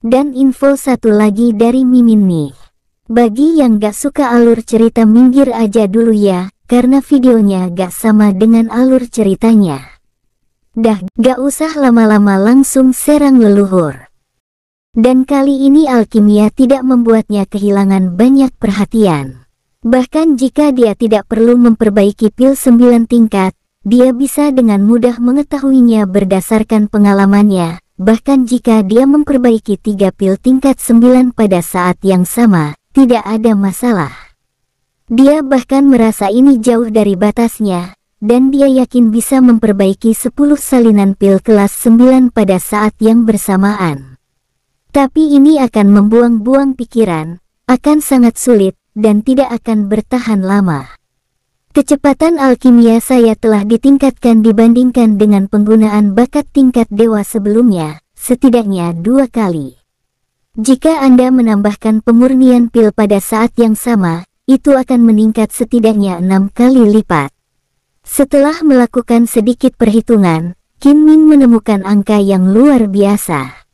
Dan info satu lagi dari Mimin nih. Bagi yang gak suka alur cerita minggir aja dulu ya, karena videonya gak sama dengan alur ceritanya. Dah, gak usah lama-lama langsung serang leluhur. Dan kali ini alkimia tidak membuatnya kehilangan banyak perhatian. Bahkan jika dia tidak perlu memperbaiki pil sembilan tingkat, dia bisa dengan mudah mengetahuinya berdasarkan pengalamannya, bahkan jika dia memperbaiki tiga pil tingkat sembilan pada saat yang sama, tidak ada masalah. Dia bahkan merasa ini jauh dari batasnya, dan dia yakin bisa memperbaiki sepuluh salinan pil kelas sembilan pada saat yang bersamaan. Tapi ini akan membuang-buang pikiran, akan sangat sulit, dan tidak akan bertahan lama. Kecepatan alkimia saya telah ditingkatkan dibandingkan dengan penggunaan bakat tingkat dewa sebelumnya, setidaknya dua kali. Jika Anda menambahkan pemurnian pil pada saat yang sama, itu akan meningkat setidaknya enam kali lipat. Setelah melakukan sedikit perhitungan, Kim Min menemukan angka yang luar biasa.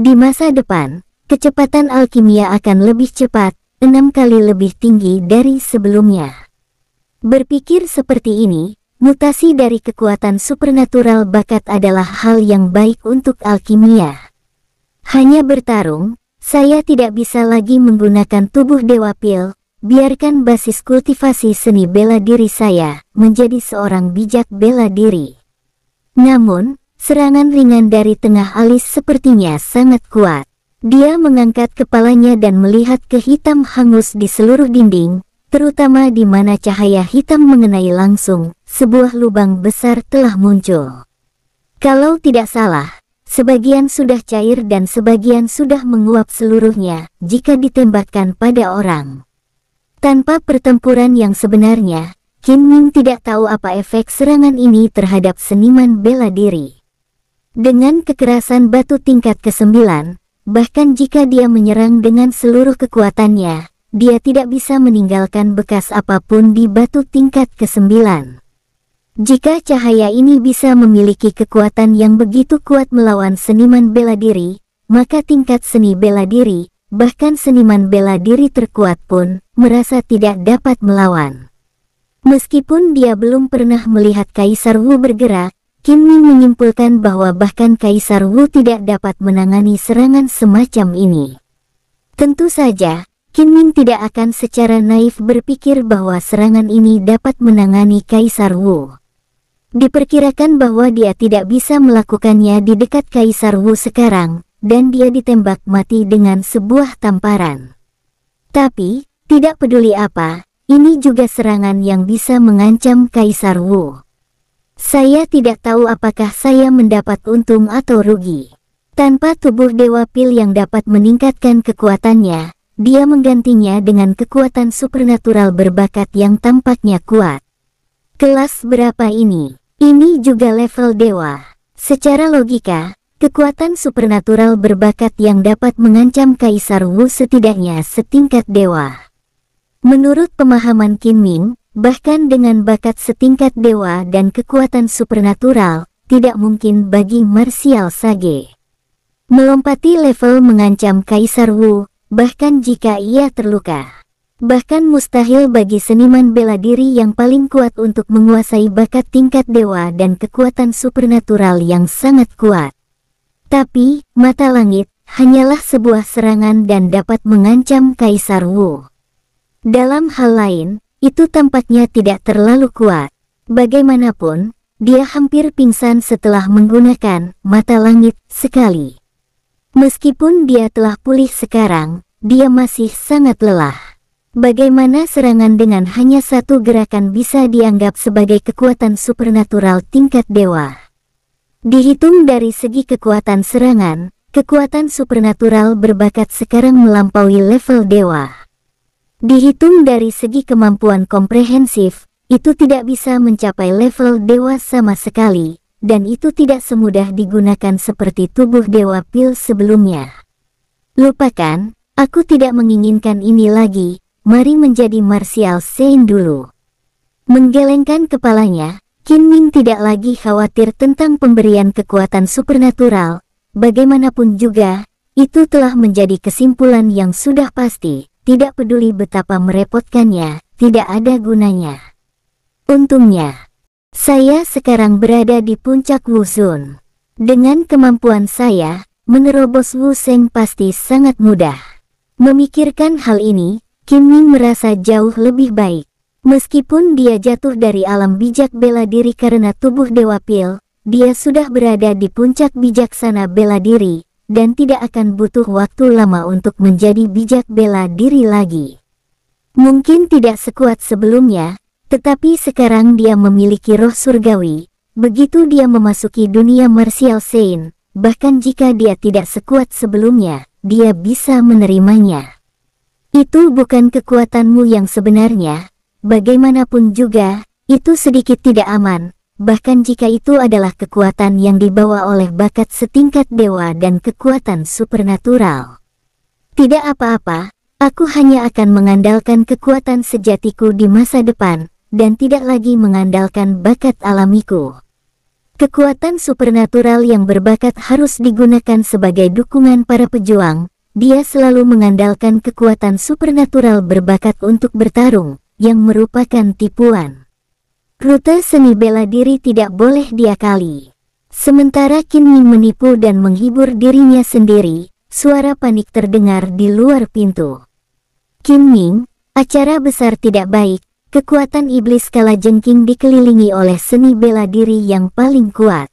Di masa depan, kecepatan alkimia akan lebih cepat, enam kali lebih tinggi dari sebelumnya. Berpikir seperti ini, mutasi dari kekuatan supernatural bakat adalah hal yang baik untuk alkimia. Hanya bertarung, saya tidak bisa lagi menggunakan tubuh Dewa Pil, biarkan basis kultivasi seni bela diri saya menjadi seorang bijak bela diri. Namun, serangan ringan dari tengah alis sepertinya sangat kuat. Dia mengangkat kepalanya dan melihat kehitam hangus di seluruh dinding, terutama di mana cahaya hitam mengenai langsung, sebuah lubang besar telah muncul. Kalau tidak salah, sebagian sudah cair dan sebagian sudah menguap seluruhnya jika ditembakkan pada orang. Tanpa pertempuran yang sebenarnya, Kim Min tidak tahu apa efek serangan ini terhadap seniman bela diri. Dengan kekerasan batu tingkat ke-9, bahkan jika dia menyerang dengan seluruh kekuatannya, dia tidak bisa meninggalkan bekas apapun di batu tingkat ke-9. Jika cahaya ini bisa memiliki kekuatan yang begitu kuat melawan seniman bela diri, maka tingkat seni bela diri, bahkan seniman bela diri terkuat pun, merasa tidak dapat melawan. Meskipun dia belum pernah melihat Kaisar Wu bergerak, Kim Min menyimpulkan bahwa bahkan Kaisar Wu tidak dapat menangani serangan semacam ini. Tentu saja, Qin Ming tidak akan secara naif berpikir bahwa serangan ini dapat menangani Kaisar Wu. Diperkirakan bahwa dia tidak bisa melakukannya di dekat Kaisar Wu sekarang, dan dia ditembak mati dengan sebuah tamparan. Tapi, tidak peduli apa, ini juga serangan yang bisa mengancam Kaisar Wu. Saya tidak tahu apakah saya mendapat untung atau rugi. Tanpa tubuh Dewa Pil yang dapat meningkatkan kekuatannya, dia menggantinya dengan kekuatan supernatural berbakat yang tampaknya kuat. Kelas berapa ini? Ini juga level dewa. Secara logika, kekuatan supernatural berbakat yang dapat mengancam Kaisar Wu setidaknya setingkat dewa. Menurut pemahaman Qin Ming, bahkan dengan bakat setingkat dewa dan kekuatan supernatural, tidak mungkin bagi Martial Sage. Melompati level mengancam Kaisar Wu, bahkan jika ia terluka. Bahkan mustahil bagi seniman bela diri yang paling kuat untuk menguasai bakat tingkat dewa dan kekuatan supernatural yang sangat kuat. Tapi, mata langit hanyalah sebuah serangan dan dapat mengancam Kaisar Wu. Dalam hal lain, itu tampaknya tidak terlalu kuat. Bagaimanapun, dia hampir pingsan setelah menggunakan mata langit sekali. Meskipun dia telah pulih sekarang, dia masih sangat lelah. Bagaimana serangan dengan hanya satu gerakan bisa dianggap sebagai kekuatan supernatural tingkat dewa? Dihitung dari segi kekuatan serangan, kekuatan supernatural berbakat sekarang melampaui level dewa. Dihitung dari segi kemampuan komprehensif, itu tidak bisa mencapai level dewa sama sekali, dan itu tidak semudah digunakan seperti tubuh Dewa Pil sebelumnya. Lupakan, aku tidak menginginkan ini lagi, mari menjadi Martial Saint dulu. Menggelengkan kepalanya, Qin Ming tidak lagi khawatir tentang pemberian kekuatan supernatural, bagaimanapun juga, itu telah menjadi kesimpulan yang sudah pasti, tidak peduli betapa merepotkannya, tidak ada gunanya. Untungnya. Saya sekarang berada di puncak Wuzun. Dengan kemampuan saya, menerobos Wuseng pasti sangat mudah. Memikirkan hal ini, Kim Ming merasa jauh lebih baik. Meskipun dia jatuh dari alam bijak bela diri karena tubuh Dewa Pil, dia sudah berada di puncak bijaksana bela diri, dan tidak akan butuh waktu lama untuk menjadi bijak bela diri lagi. Mungkin tidak sekuat sebelumnya, tetapi sekarang dia memiliki roh surgawi, begitu dia memasuki dunia martial saint, bahkan jika dia tidak sekuat sebelumnya, dia bisa menerimanya. Itu bukan kekuatanmu yang sebenarnya, bagaimanapun juga, itu sedikit tidak aman, bahkan jika itu adalah kekuatan yang dibawa oleh bakat setingkat dewa dan kekuatan supernatural. Tidak apa-apa, aku hanya akan mengandalkan kekuatan sejatiku di masa depan, dan tidak lagi mengandalkan bakat alamiku. Kekuatan supernatural yang berbakat harus digunakan sebagai dukungan para pejuang. Dia selalu mengandalkan kekuatan supernatural berbakat untuk bertarung, yang merupakan tipuan. Rute seni bela diri tidak boleh diakali. Sementara Ming menipu dan menghibur dirinya sendiri, suara panik terdengar di luar pintu. Ming, acara besar tidak baik, Kekuatan iblis kala jengking dikelilingi oleh seni bela diri yang paling kuat.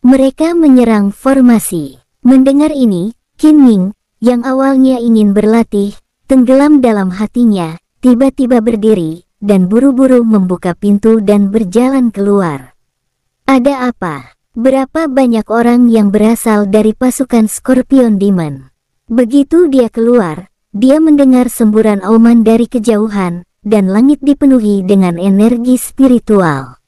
Mereka menyerang formasi. Mendengar ini, Qin Ming, yang awalnya ingin berlatih, tenggelam dalam hatinya, tiba-tiba berdiri, dan buru-buru membuka pintu dan berjalan keluar. Ada apa? Berapa banyak orang yang berasal dari pasukan Scorpion Demon? Begitu dia keluar, dia mendengar semburan auman dari kejauhan, dan langit dipenuhi dengan energi spiritual.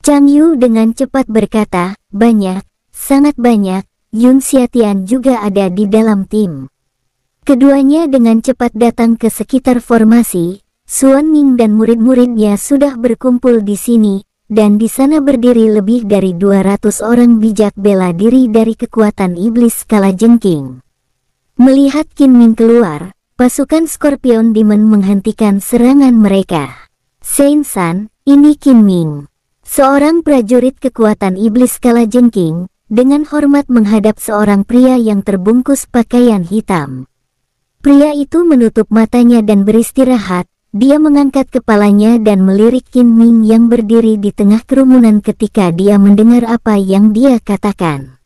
Chang Yu dengan cepat berkata, banyak, sangat banyak, Yun Xiatian juga ada di dalam tim. Keduanya dengan cepat datang ke sekitar formasi, Suan Ming dan murid-muridnya sudah berkumpul di sini, dan di sana berdiri lebih dari 200 orang bijak bela diri dari kekuatan iblis kala jengking. Melihat Qin Ming keluar, Pasukan Scorpion Demon menghentikan serangan mereka. Saint San, ini Kim Ming. Seorang prajurit kekuatan iblis kala jengking, dengan hormat menghadap seorang pria yang terbungkus pakaian hitam. Pria itu menutup matanya dan beristirahat, dia mengangkat kepalanya dan melirik Kim Ming yang berdiri di tengah kerumunan ketika dia mendengar apa yang dia katakan.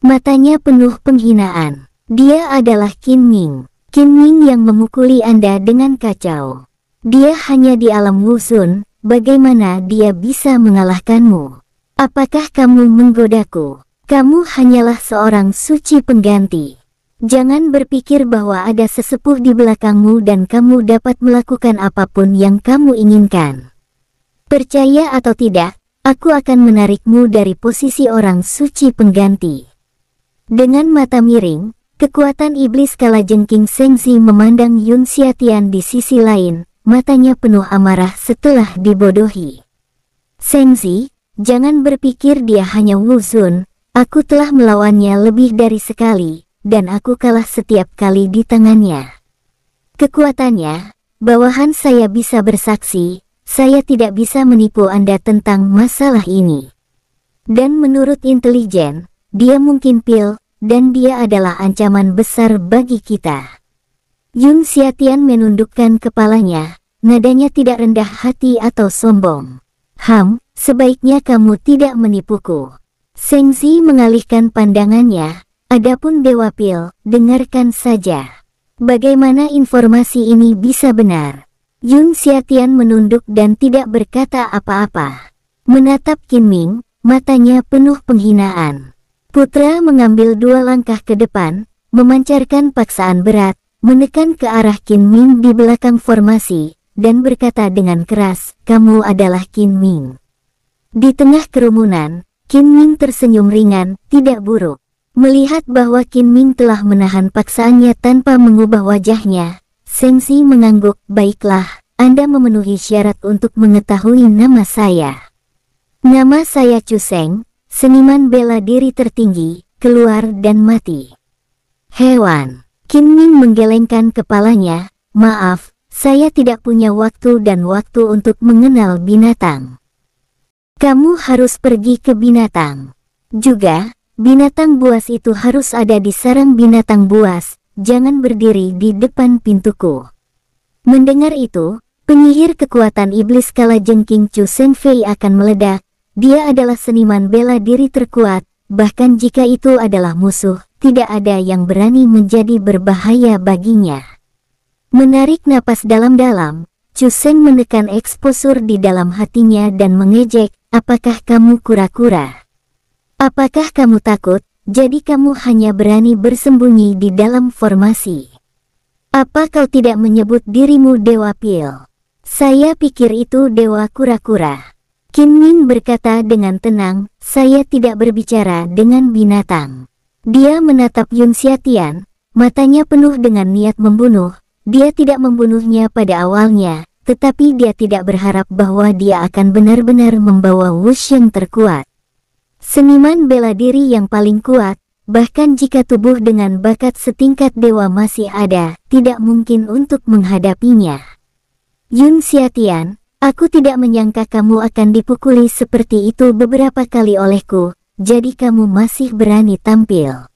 Matanya penuh penghinaan. Dia adalah Kim Ming. Qin Ying yang memukuli Anda dengan kacau. Dia hanya di alam wusun, bagaimana dia bisa mengalahkanmu? Apakah kamu menggodaku? Kamu hanyalah seorang suci pengganti. Jangan berpikir bahwa ada sesepuh di belakangmu dan kamu dapat melakukan apapun yang kamu inginkan. Percaya atau tidak, aku akan menarikmu dari posisi orang suci pengganti. Dengan mata miring, Kekuatan iblis kala jengking Sengzi memandang Yun Xiatian di sisi lain, matanya penuh amarah setelah dibodohi. Sengzi, jangan berpikir dia hanya Wuzun, aku telah melawannya lebih dari sekali, dan aku kalah setiap kali di tangannya. Kekuatannya, bawahan saya bisa bersaksi, saya tidak bisa menipu Anda tentang masalah ini. Dan menurut intelijen, dia mungkin pil, dan dia adalah ancaman besar bagi kita. Yun Xiatian menundukkan kepalanya, nadanya tidak rendah hati atau sombong. Ham, sebaiknya kamu tidak menipuku. Seng Zi mengalihkan pandangannya, adapun Dewa Pil, dengarkan saja. Bagaimana informasi ini bisa benar? Yun Xiatian menunduk dan tidak berkata apa-apa. Menatap Qin Ming, matanya penuh penghinaan. Putra mengambil dua langkah ke depan, memancarkan paksaan berat, menekan ke arah Qin Ming di belakang formasi, dan berkata dengan keras, kamu adalah Qin Ming. Di tengah kerumunan, Qin Ming tersenyum ringan, tidak buruk. Melihat bahwa Qin Ming telah menahan paksaannya tanpa mengubah wajahnya, Seng Si mengangguk, baiklah, Anda memenuhi syarat untuk mengetahui nama saya. Nama saya Chu Seng, seniman bela diri tertinggi, keluar dan mati. Hewan, Kim Ming menggelengkan kepalanya, maaf, saya tidak punya waktu dan waktu untuk mengenal binatang. Kamu harus pergi ke binatang. Juga, binatang buas itu harus ada di sarang binatang buas, jangan berdiri di depan pintuku. Mendengar itu, penyihir kekuatan iblis kala jengking Chu Senfei akan meledak, dia adalah seniman bela diri terkuat, bahkan jika itu adalah musuh, tidak ada yang berani menjadi berbahaya baginya. Menarik napas dalam-dalam, Chusen menekan eksposur di dalam hatinya dan mengejek, apakah kamu kura-kura? Apakah kamu takut, jadi kamu hanya berani bersembunyi di dalam formasi? Apa kau tidak menyebut dirimu Dewa Pil? Saya pikir itu Dewa Kura-Kura. Kim Min berkata dengan tenang, saya tidak berbicara dengan binatang. Dia menatap Yun Xiatian, matanya penuh dengan niat membunuh. Dia tidak membunuhnya pada awalnya, tetapi dia tidak berharap bahwa dia akan benar-benar membawa Wuxian terkuat. Seniman bela diri yang paling kuat, bahkan jika tubuh dengan bakat setingkat dewa masih ada, tidak mungkin untuk menghadapinya. Yun Xiatian, Aku tidak menyangka kamu akan dipukuli seperti itu beberapa kali olehku, jadi kamu masih berani tampil.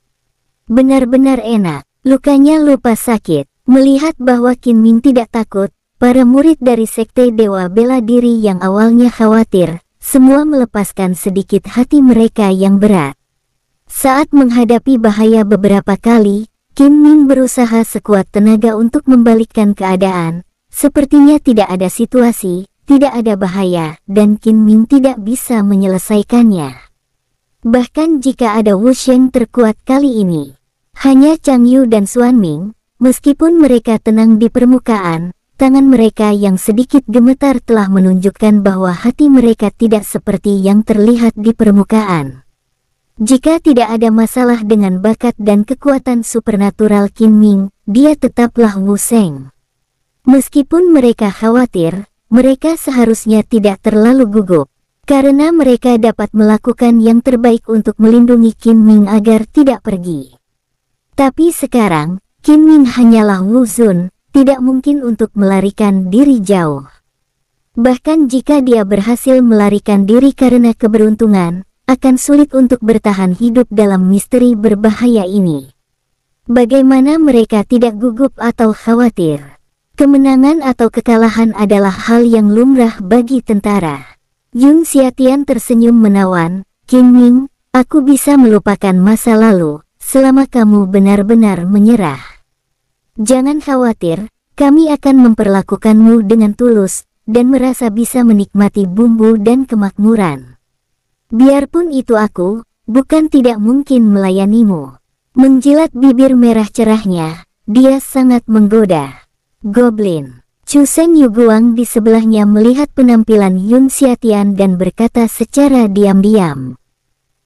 Benar-benar enak, lukanya lupa sakit. Melihat bahwa Qin Min tidak takut, para murid dari Sekte Dewa Bela Diri yang awalnya khawatir, semua melepaskan sedikit hati mereka yang berat. Saat menghadapi bahaya beberapa kali, Qin Min berusaha sekuat tenaga untuk membalikkan keadaan, Sepertinya tidak ada situasi tidak ada bahaya dan Qin Ming tidak bisa menyelesaikannya. Bahkan jika ada Wu Sheng terkuat kali ini, hanya Chang Yu dan Xuan Ming, meskipun mereka tenang di permukaan, tangan mereka yang sedikit gemetar telah menunjukkan bahwa hati mereka tidak seperti yang terlihat di permukaan. Jika tidak ada masalah dengan bakat dan kekuatan supernatural Qin Ming, dia tetaplah Wu Sheng. Meskipun mereka khawatir, mereka seharusnya tidak terlalu gugup, karena mereka dapat melakukan yang terbaik untuk melindungi Kim Ming agar tidak pergi. Tapi sekarang, Kim Ming hanyalah wuzun, tidak mungkin untuk melarikan diri jauh. Bahkan jika dia berhasil melarikan diri karena keberuntungan, akan sulit untuk bertahan hidup dalam misteri berbahaya ini. Bagaimana mereka tidak gugup atau khawatir? Kemenangan atau kekalahan adalah hal yang lumrah bagi tentara. Yung Xiatian tersenyum menawan, Qin Ming, aku bisa melupakan masa lalu, selama kamu benar-benar menyerah. Jangan khawatir, kami akan memperlakukanmu dengan tulus, dan merasa bisa menikmati bumbu dan kemakmuran. Biarpun itu aku, bukan tidak mungkin melayanimu. Menjilat bibir merah cerahnya, dia sangat menggoda. Goblin. Chu Seng Yuguang di sebelahnya melihat penampilan Yun Xiatian dan berkata secara diam-diam.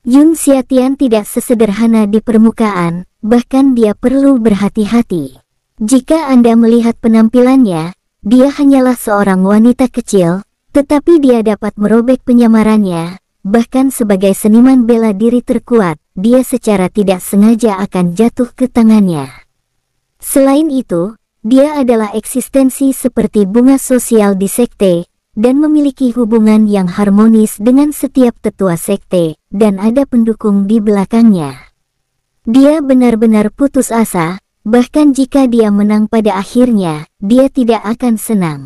Yun Xiatian tidak sesederhana di permukaan, bahkan dia perlu berhati-hati. Jika Anda melihat penampilannya, dia hanyalah seorang wanita kecil, tetapi dia dapat merobek penyamarannya, bahkan sebagai seniman bela diri terkuat, dia secara tidak sengaja akan jatuh ke tangannya. Selain itu, dia adalah eksistensi seperti bunga sosial di sekte, dan memiliki hubungan yang harmonis dengan setiap tetua sekte, dan ada pendukung di belakangnya. Dia benar-benar putus asa, bahkan jika dia menang pada akhirnya, dia tidak akan senang.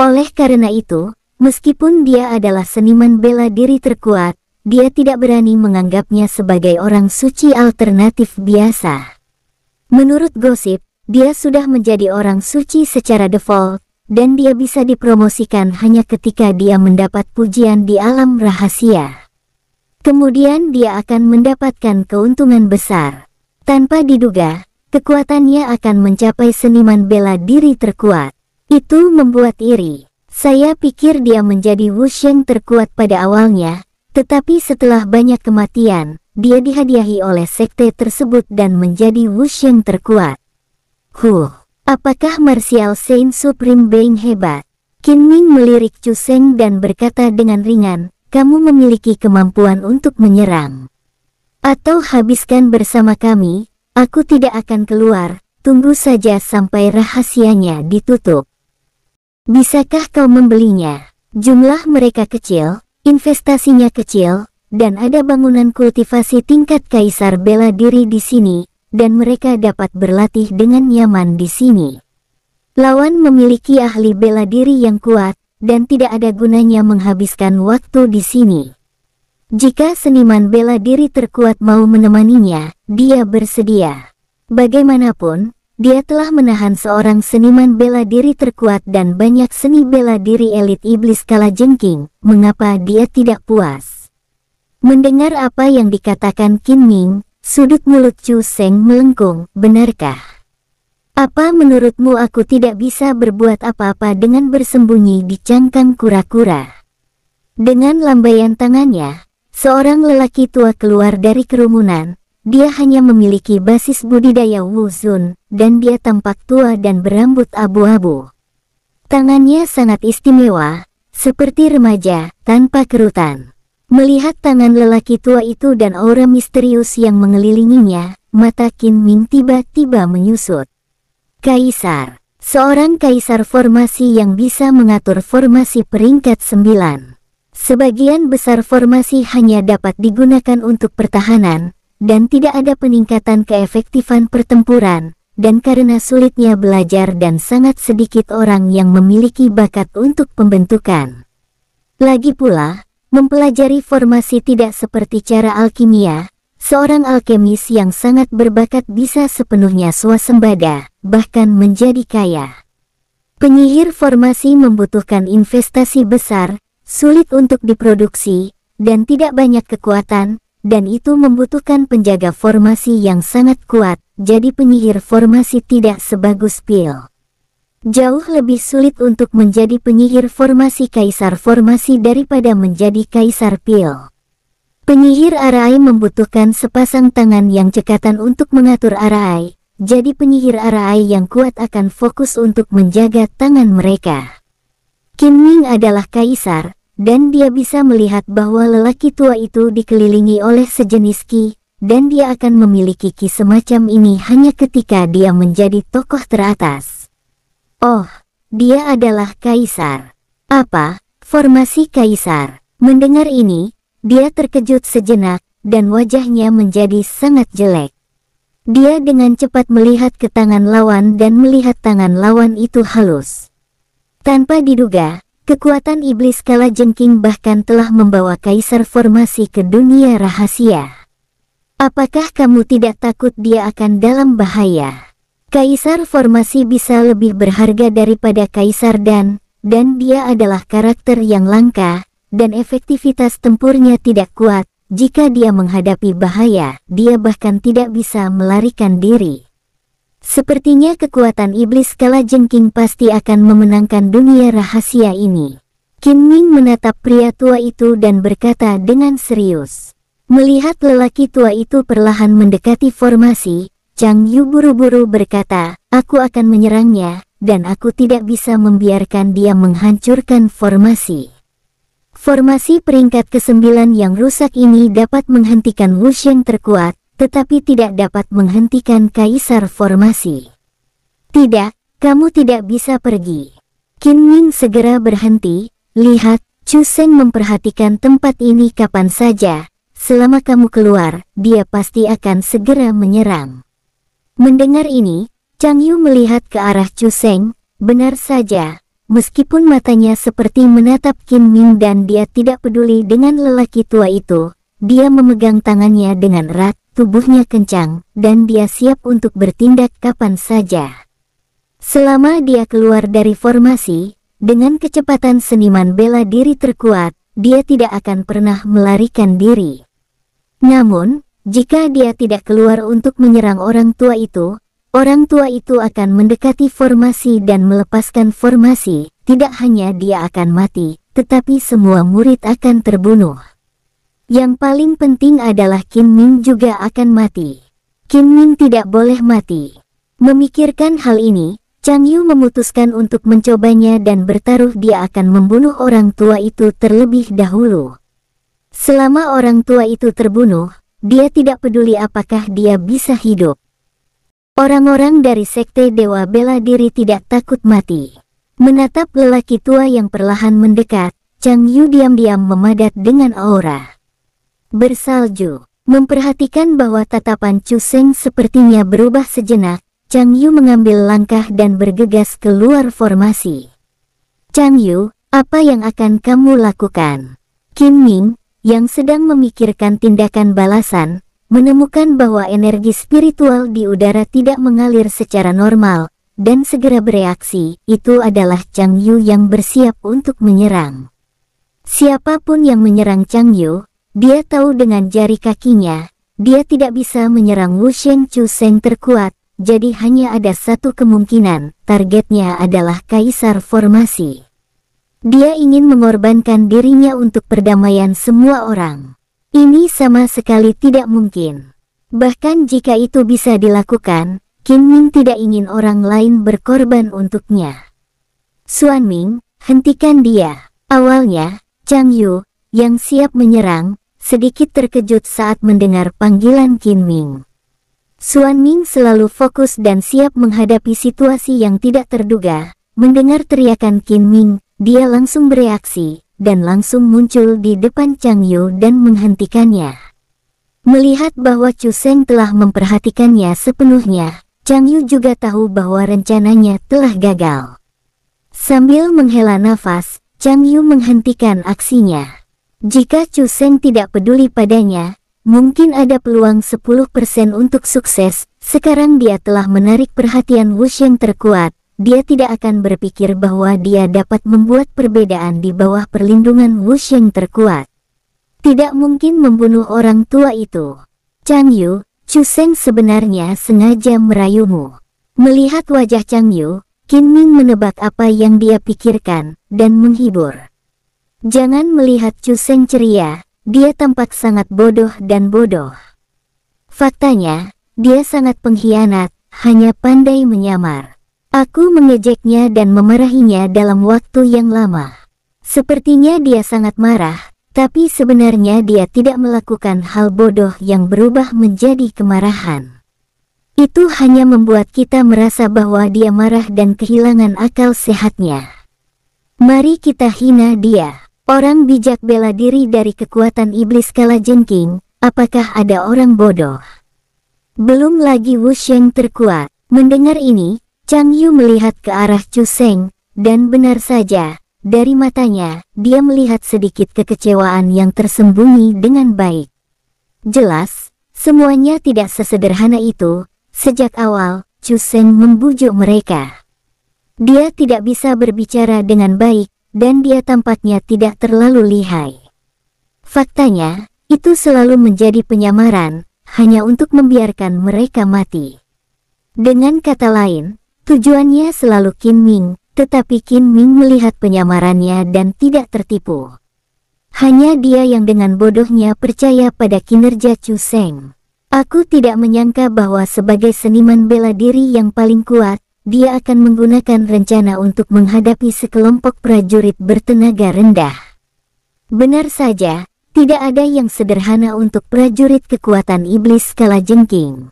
Oleh karena itu, meskipun dia adalah seniman bela diri terkuat, dia tidak berani menganggapnya sebagai orang suci alternatif biasa. Menurut gosip, dia sudah menjadi orang suci secara default, dan dia bisa dipromosikan hanya ketika dia mendapat pujian di alam rahasia. Kemudian dia akan mendapatkan keuntungan besar. Tanpa diduga, kekuatannya akan mencapai seniman bela diri terkuat. Itu membuat iri. Saya pikir dia menjadi wusheng terkuat pada awalnya, tetapi setelah banyak kematian, dia dihadiahi oleh sekte tersebut dan menjadi wusheng terkuat. Huh, apakah Martial Saint Supreme Being hebat? Qin Ming melirik Chu Seng dan berkata dengan ringan, kamu memiliki kemampuan untuk menyerang. Atau habiskan bersama kami, aku tidak akan keluar, tunggu saja sampai rahasianya ditutup. Bisakah kau membelinya? Jumlah mereka kecil, investasinya kecil, dan ada bangunan kultivasi tingkat kaisar bela diri di sini, dan mereka dapat berlatih dengan nyaman di sini. Lawan memiliki ahli bela diri yang kuat, dan tidak ada gunanya menghabiskan waktu di sini. Jika seniman bela diri terkuat mau menemaninya, dia bersedia. Bagaimanapun, dia telah menahan seorang seniman bela diri terkuat dan banyak seni bela diri elit iblis kala jengking, mengapa dia tidak puas? Mendengar apa yang dikatakan Qin Ming, Sudut mulut Chu Seng melengkung, benarkah? Apa menurutmu aku tidak bisa berbuat apa-apa dengan bersembunyi di cangkang kura-kura? Dengan lambaian tangannya, seorang lelaki tua keluar dari kerumunan. Dia hanya memiliki basis budidaya wuzun, dan dia tampak tua dan berambut abu-abu. Tangannya sangat istimewa, seperti remaja, tanpa kerutan. Melihat tangan lelaki tua itu dan aura misterius yang mengelilinginya, mata Kin Ming tiba-tiba menyusut. Kaisar, seorang kaisar formasi yang bisa mengatur formasi peringkat 9. Sebagian besar formasi hanya dapat digunakan untuk pertahanan, dan tidak ada peningkatan keefektifan pertempuran, dan karena sulitnya belajar dan sangat sedikit orang yang memiliki bakat untuk pembentukan. Lagi pula, Mempelajari formasi tidak seperti cara alkimia, seorang alkemis yang sangat berbakat bisa sepenuhnya swasembada, bahkan menjadi kaya. Penyihir formasi membutuhkan investasi besar, sulit untuk diproduksi, dan tidak banyak kekuatan, dan itu membutuhkan penjaga formasi yang sangat kuat, jadi penyihir formasi tidak sebagus pil. Jauh lebih sulit untuk menjadi penyihir formasi kaisar formasi daripada menjadi kaisar pil. Penyihir Arai membutuhkan sepasang tangan yang cekatan untuk mengatur Arai, jadi penyihir Arai yang kuat akan fokus untuk menjaga tangan mereka. Kim Ming adalah kaisar, dan dia bisa melihat bahwa lelaki tua itu dikelilingi oleh sejenis Ki, dan dia akan memiliki Ki semacam ini hanya ketika dia menjadi tokoh teratas. Oh, dia adalah Kaisar. Apa? Formasi Kaisar. Mendengar ini, dia terkejut sejenak, dan wajahnya menjadi sangat jelek. Dia dengan cepat melihat ke tangan lawan dan melihat tangan lawan itu halus. Tanpa diduga, kekuatan iblis kala jengking bahkan telah membawa kaisar formasi ke dunia rahasia. Apakah kamu tidak takut dia akan dalam bahaya? Kaisar formasi bisa lebih berharga daripada kaisar dan, dan dia adalah karakter yang langka, dan efektivitas tempurnya tidak kuat. Jika dia menghadapi bahaya, dia bahkan tidak bisa melarikan diri. Sepertinya kekuatan iblis kala jengking pasti akan memenangkan dunia rahasia ini. Kim Ming menatap pria tua itu dan berkata dengan serius. Melihat lelaki tua itu perlahan mendekati formasi, Chang Yu buru-buru berkata, aku akan menyerangnya, dan aku tidak bisa membiarkan dia menghancurkan formasi. Formasi peringkat ke-9 yang rusak ini dapat menghentikan Wusheng terkuat, tetapi tidak dapat menghentikan kaisar formasi. Tidak, kamu tidak bisa pergi. Qin Ming segera berhenti, lihat, Chu Seng memperhatikan tempat ini kapan saja, selama kamu keluar, dia pasti akan segera menyerang. Mendengar ini, Chang Yu melihat ke arah Chu Seng, benar saja. Meskipun matanya seperti menatap Kim Ming dan dia tidak peduli dengan lelaki tua itu, dia memegang tangannya dengan erat, tubuhnya kencang, dan dia siap untuk bertindak kapan saja. Selama dia keluar dari formasi, dengan kecepatan seniman bela diri terkuat, dia tidak akan pernah melarikan diri. Namun, jika dia tidak keluar untuk menyerang orang tua itu, orang tua itu akan mendekati formasi dan melepaskan formasi. Tidak hanya dia akan mati, tetapi semua murid akan terbunuh. Yang paling penting adalah Kim Min juga akan mati. Kim Min tidak boleh mati. Memikirkan hal ini, Chang Yu memutuskan untuk mencobanya dan bertaruh dia akan membunuh orang tua itu terlebih dahulu. Selama orang tua itu terbunuh, dia tidak peduli apakah dia bisa hidup. Orang-orang dari sekte Dewa Bela Diri tidak takut mati. Menatap lelaki tua yang perlahan mendekat, Chang Yu diam-diam memadat dengan aura. Bersalju, memperhatikan bahwa tatapan Chu Seng sepertinya berubah sejenak, Chang Yu mengambil langkah dan bergegas keluar formasi. Chang Yu, apa yang akan kamu lakukan? Kim Ming, yang sedang memikirkan tindakan balasan, menemukan bahwa energi spiritual di udara tidak mengalir secara normal, dan segera bereaksi, itu adalah Chang Yu yang bersiap untuk menyerang. Siapapun yang menyerang Chang Yu, dia tahu dengan jari kakinya, dia tidak bisa menyerang Wu Sheng Chu Seng terkuat, jadi hanya ada satu kemungkinan, targetnya adalah Kaisar Formasi. Dia ingin mengorbankan dirinya untuk perdamaian semua orang. Ini sama sekali tidak mungkin. Bahkan jika itu bisa dilakukan, Qin Ming tidak ingin orang lain berkorban untuknya. Suan Ming, hentikan dia. Awalnya, Chang Yu, yang siap menyerang, sedikit terkejut saat mendengar panggilan Qin Ming. Suan Ming selalu fokus dan siap menghadapi situasi yang tidak terduga. Mendengar teriakan Qin Ming, dia langsung bereaksi, dan langsung muncul di depan Chang Yu dan menghentikannya. Melihat bahwa Chu Seng telah memperhatikannya sepenuhnya, Chang Yu juga tahu bahwa rencananya telah gagal. Sambil menghela nafas, Chang Yu menghentikan aksinya. Jika Chu Seng tidak peduli padanya, mungkin ada peluang 10% untuk sukses, sekarang dia telah menarik perhatian Wu Sheng terkuat, dia tidak akan berpikir bahwa dia dapat membuat perbedaan di bawah perlindungan Sheng terkuat. Tidak mungkin membunuh orang tua itu. Chang Yu, Chu Seng sebenarnya sengaja merayumu. Melihat wajah Chang Yu, Qin Ming menebak apa yang dia pikirkan dan menghibur. Jangan melihat Chu Seng ceria, dia tampak sangat bodoh dan bodoh. Faktanya, dia sangat pengkhianat, hanya pandai menyamar. Aku mengejeknya dan memarahinya dalam waktu yang lama. Sepertinya dia sangat marah, tapi sebenarnya dia tidak melakukan hal bodoh yang berubah menjadi kemarahan. Itu hanya membuat kita merasa bahwa dia marah dan kehilangan akal sehatnya. Mari kita hina dia. Orang bijak bela diri dari kekuatan iblis kala jengking, apakah ada orang bodoh? Belum lagi Wu Sheng terkuat. Mendengar ini, Chang Yu melihat ke arah Chu Seng, dan benar saja, dari matanya, dia melihat sedikit kekecewaan yang tersembunyi dengan baik. Jelas, semuanya tidak sesederhana itu. Sejak awal, Chu Seng membujuk mereka. Dia tidak bisa berbicara dengan baik, dan dia tampaknya tidak terlalu lihai. Faktanya, itu selalu menjadi penyamaran, hanya untuk membiarkan mereka mati. Dengan kata lain, Tujuannya selalu Qin Ming, tetapi Qin Ming melihat penyamarannya dan tidak tertipu. Hanya dia yang dengan bodohnya percaya pada kinerja Chu Seng. Aku tidak menyangka bahwa sebagai seniman bela diri yang paling kuat, dia akan menggunakan rencana untuk menghadapi sekelompok prajurit bertenaga rendah. Benar saja, tidak ada yang sederhana untuk prajurit kekuatan iblis kala jengking.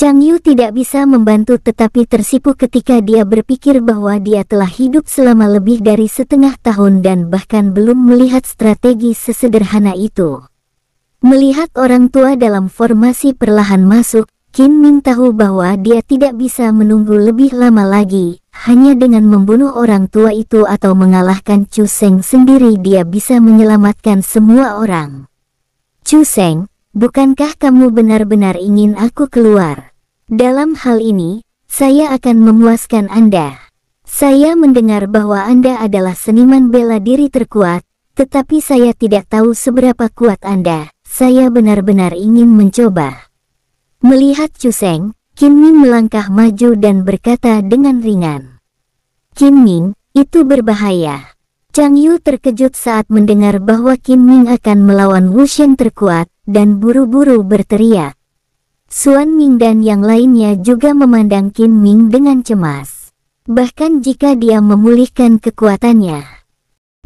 Chang Yu tidak bisa membantu tetapi tersipu ketika dia berpikir bahwa dia telah hidup selama lebih dari setengah tahun dan bahkan belum melihat strategi sesederhana itu. Melihat orang tua dalam formasi perlahan masuk, Qin Min tahu bahwa dia tidak bisa menunggu lebih lama lagi, hanya dengan membunuh orang tua itu atau mengalahkan Chu Seng sendiri dia bisa menyelamatkan semua orang. Chu Seng, bukankah kamu benar-benar ingin aku keluar? Dalam hal ini, saya akan memuaskan Anda. Saya mendengar bahwa Anda adalah seniman bela diri terkuat, tetapi saya tidak tahu seberapa kuat Anda. Saya benar-benar ingin mencoba. Melihat Chuseng, Kim Ming melangkah maju dan berkata dengan ringan. "Kim Ming, itu berbahaya. Chang Yu terkejut saat mendengar bahwa Kim Ming akan melawan Wu Sheng terkuat, dan buru-buru berteriak. Suan Ming dan yang lainnya juga memandang Qin Ming dengan cemas. Bahkan jika dia memulihkan kekuatannya.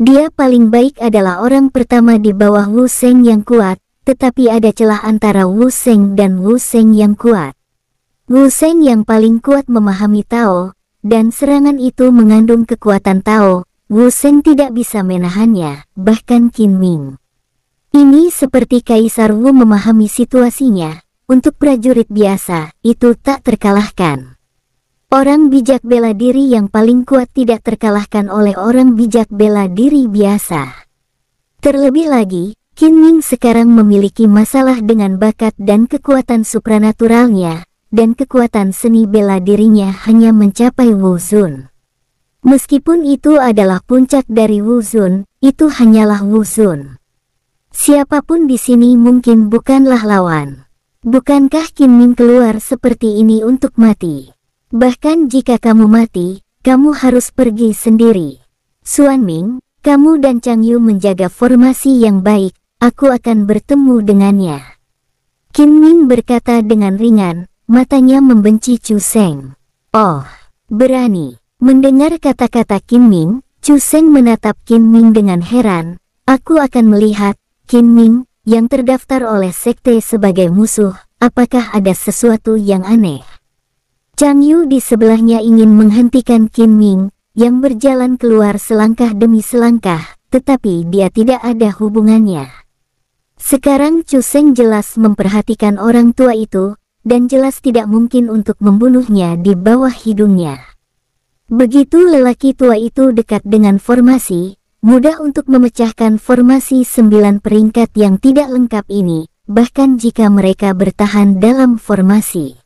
Dia paling baik adalah orang pertama di bawah Wu Seng yang kuat, tetapi ada celah antara Wu Seng dan Wu Seng yang kuat. Wu Seng yang paling kuat memahami Tao, dan serangan itu mengandung kekuatan Tao, Wu Seng tidak bisa menahannya, bahkan Qin Ming. Ini seperti Kaisar Wu memahami situasinya, untuk prajurit biasa, itu tak terkalahkan. Orang bijak bela diri yang paling kuat tidak terkalahkan oleh orang bijak bela diri biasa. Terlebih lagi, Qin Ming sekarang memiliki masalah dengan bakat dan kekuatan supranaturalnya, dan kekuatan seni bela dirinya hanya mencapai Wuzun. Meskipun itu adalah puncak dari Wuzun, itu hanyalah Wuzun. Siapapun di sini mungkin bukanlah lawan. Bukankah Kim Ming keluar seperti ini untuk mati? Bahkan jika kamu mati, kamu harus pergi sendiri. Suan Ming, kamu dan Chang Yu menjaga formasi yang baik, aku akan bertemu dengannya. Kim Ming berkata dengan ringan, matanya membenci Chu Seng. Oh, berani. Mendengar kata-kata Kim Ming, Chu Seng menatap Kim Ming dengan heran. Aku akan melihat, Kim Ming, yang terdaftar oleh sekte sebagai musuh, apakah ada sesuatu yang aneh? Chang Yu di sebelahnya ingin menghentikan Qin Ming, yang berjalan keluar selangkah demi selangkah, tetapi dia tidak ada hubungannya. Sekarang Chu Seng jelas memperhatikan orang tua itu, dan jelas tidak mungkin untuk membunuhnya di bawah hidungnya. Begitu lelaki tua itu dekat dengan formasi, mudah untuk memecahkan formasi sembilan peringkat yang tidak lengkap ini, bahkan jika mereka bertahan dalam formasi.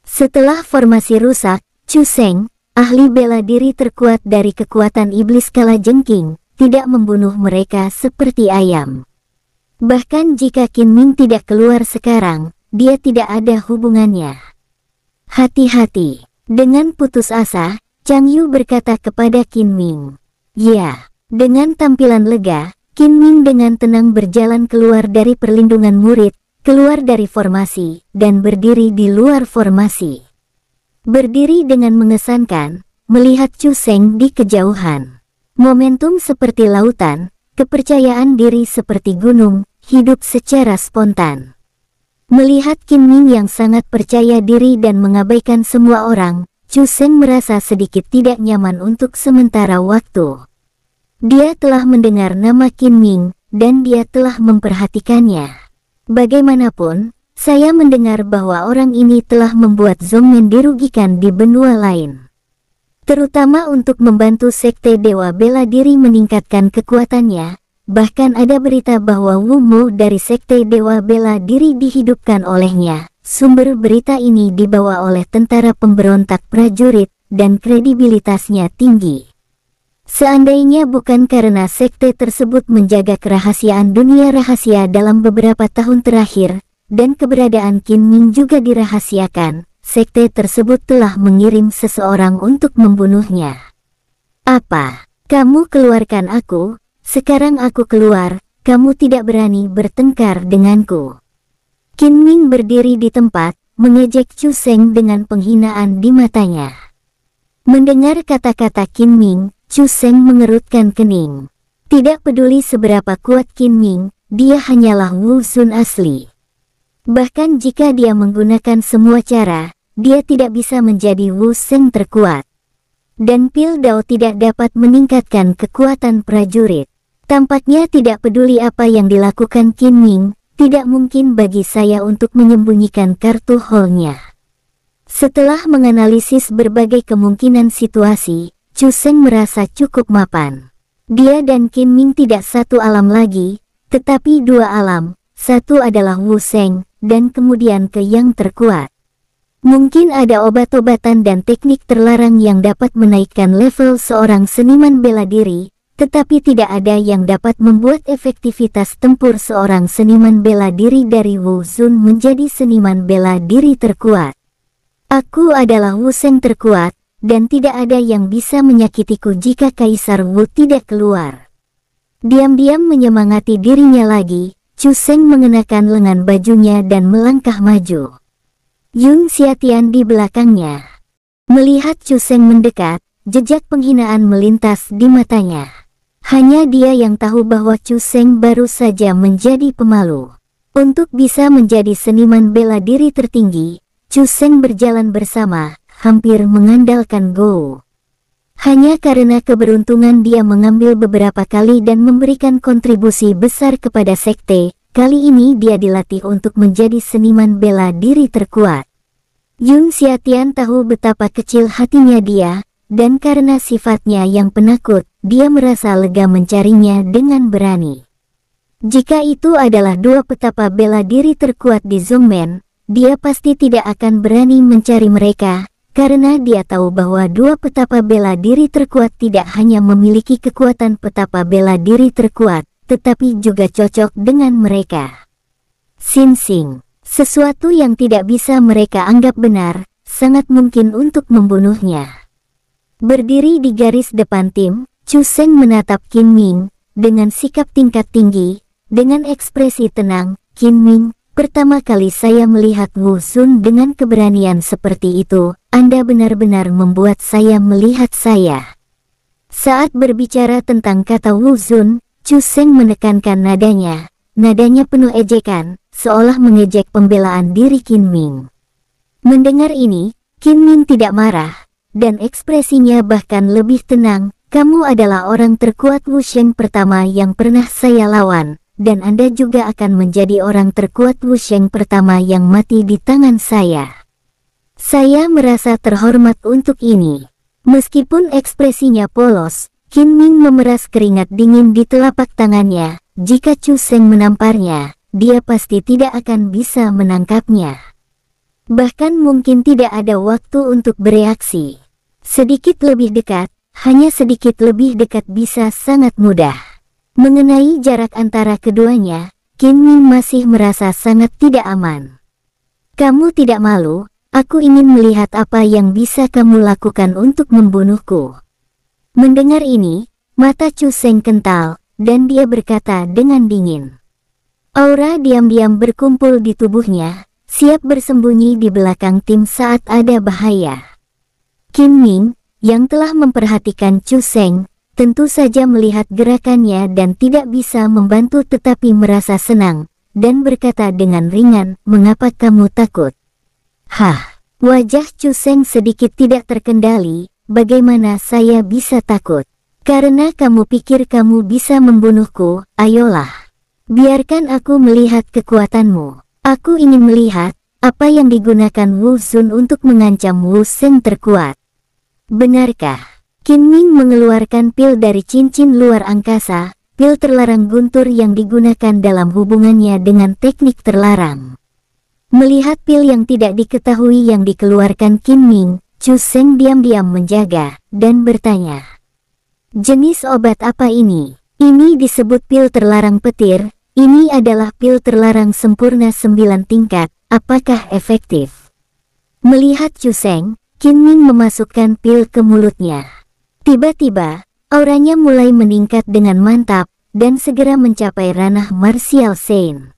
Setelah formasi rusak, Chu Seng, ahli bela diri terkuat dari kekuatan iblis kala jengking, tidak membunuh mereka seperti ayam. Bahkan jika Qin Ming tidak keluar sekarang, dia tidak ada hubungannya. Hati-hati. Dengan putus asa, Chang Yu berkata kepada Qin Ming, Ya, dengan tampilan lega, Kim Ming dengan tenang berjalan keluar dari perlindungan murid, keluar dari formasi, dan berdiri di luar formasi. Berdiri dengan mengesankan, melihat Chu Seng di kejauhan. Momentum seperti lautan, kepercayaan diri seperti gunung, hidup secara spontan. Melihat Kim Min yang sangat percaya diri dan mengabaikan semua orang, Chu Seng merasa sedikit tidak nyaman untuk sementara waktu. Dia telah mendengar nama Qin Ming, dan dia telah memperhatikannya. Bagaimanapun, saya mendengar bahwa orang ini telah membuat Zongmen dirugikan di benua lain. Terutama untuk membantu Sekte Dewa Bela Diri meningkatkan kekuatannya, bahkan ada berita bahwa Wu Mu dari Sekte Dewa Bela Diri dihidupkan olehnya. Sumber berita ini dibawa oleh tentara pemberontak prajurit, dan kredibilitasnya tinggi. Seandainya bukan karena sekte tersebut menjaga kerahasiaan dunia rahasia dalam beberapa tahun terakhir, dan keberadaan Kim Ming juga dirahasiakan, sekte tersebut telah mengirim seseorang untuk membunuhnya. Apa? Kamu keluarkan aku, sekarang aku keluar, kamu tidak berani bertengkar denganku. Kim Ming berdiri di tempat, mengejek Chu Seng dengan penghinaan di matanya. Mendengar kata-kata Kim Ming, Chuseng mengerutkan kening. Tidak peduli seberapa kuat Qin Ming, dia hanyalah Wu Sun asli. Bahkan jika dia menggunakan semua cara, dia tidak bisa menjadi Wu Seng terkuat. Dan Pil Dao tidak dapat meningkatkan kekuatan prajurit. Tampaknya tidak peduli apa yang dilakukan Qin Ming, tidak mungkin bagi saya untuk menyembunyikan kartu holnya. Setelah menganalisis berbagai kemungkinan situasi, Chusen merasa cukup mapan. Dia dan Kim Ming tidak satu alam lagi, tetapi dua alam, satu adalah Wu Seng, dan kemudian ke yang terkuat. Mungkin ada obat-obatan dan teknik terlarang yang dapat menaikkan level seorang seniman bela diri, tetapi tidak ada yang dapat membuat efektivitas tempur seorang seniman bela diri dari Wu Zun menjadi seniman bela diri terkuat. Aku adalah Wu Seng terkuat, dan tidak ada yang bisa menyakitiku jika Kaisar Wu tidak keluar. Diam-diam menyemangati dirinya lagi, Chu Seng mengenakan lengan bajunya dan melangkah maju. Yun Xiatian di belakangnya. Melihat Chu Seng mendekat, jejak penghinaan melintas di matanya. Hanya dia yang tahu bahwa Chu Seng baru saja menjadi pemalu. Untuk bisa menjadi seniman bela diri tertinggi, Chu Seng berjalan bersama, hampir mengandalkan Go. Hanya karena keberuntungan dia mengambil beberapa kali dan memberikan kontribusi besar kepada sekte, kali ini dia dilatih untuk menjadi seniman bela diri terkuat. Yun Xiatian tahu betapa kecil hatinya dia, dan karena sifatnya yang penakut, dia merasa lega mencarinya dengan berani. Jika itu adalah dua petapa bela diri terkuat di Zongmen, dia pasti tidak akan berani mencari mereka, karena dia tahu bahwa dua petapa bela diri terkuat tidak hanya memiliki kekuatan petapa bela diri terkuat, tetapi juga cocok dengan mereka. Sinsing, sesuatu yang tidak bisa mereka anggap benar, sangat mungkin untuk membunuhnya. Berdiri di garis depan tim, Chu Seng menatap Qin Ming, dengan sikap tingkat tinggi, dengan ekspresi tenang, Kin Ming, Pertama kali saya melihat Wu Sun dengan keberanian seperti itu, Anda benar-benar membuat saya melihat saya. Saat berbicara tentang kata Wu Sun, Chu Seng menekankan nadanya. Nadanya penuh ejekan, seolah mengejek pembelaan diri Qin Ming. Mendengar ini, Qin Ming tidak marah, dan ekspresinya bahkan lebih tenang. Kamu adalah orang terkuat Wu Sheng pertama yang pernah saya lawan, dan Anda juga akan menjadi orang terkuat Wusheng pertama yang mati di tangan saya. Saya merasa terhormat untuk ini. Meskipun ekspresinya polos, Qin Ming memeras keringat dingin di telapak tangannya. Jika Chu Seng menamparnya, dia pasti tidak akan bisa menangkapnya. Bahkan mungkin tidak ada waktu untuk bereaksi. Sedikit lebih dekat, hanya sedikit lebih dekat bisa sangat mudah. Mengenai jarak antara keduanya, Kim Min masih merasa sangat tidak aman. Kamu tidak malu, aku ingin melihat apa yang bisa kamu lakukan untuk membunuhku. Mendengar ini, mata Chu Seng kental, dan dia berkata dengan dingin. Aura diam-diam berkumpul di tubuhnya, siap bersembunyi di belakang tim saat ada bahaya. Kim Ming, yang telah memperhatikan Chu Seng, tentu saja melihat gerakannya dan tidak bisa membantu tetapi merasa senang, dan berkata dengan ringan, mengapa kamu takut? Hah, wajah Cuseng sedikit tidak terkendali, bagaimana saya bisa takut? Karena kamu pikir kamu bisa membunuhku, ayolah. Biarkan aku melihat kekuatanmu. Aku ingin melihat apa yang digunakan Wu Sun untuk mengancam Wu Seng terkuat. Benarkah? Qin Ming mengeluarkan pil dari cincin luar angkasa, pil terlarang guntur yang digunakan dalam hubungannya dengan teknik terlarang. Melihat pil yang tidak diketahui yang dikeluarkan Qin Ming, Chu Seng diam-diam menjaga, dan bertanya. Jenis obat apa ini? Ini disebut pil terlarang petir, ini adalah pil terlarang sempurna sembilan tingkat, apakah efektif? Melihat Chu Seng, Qin Ming memasukkan pil ke mulutnya. Tiba-tiba, auranya mulai meningkat dengan mantap dan segera mencapai ranah Martial Saint.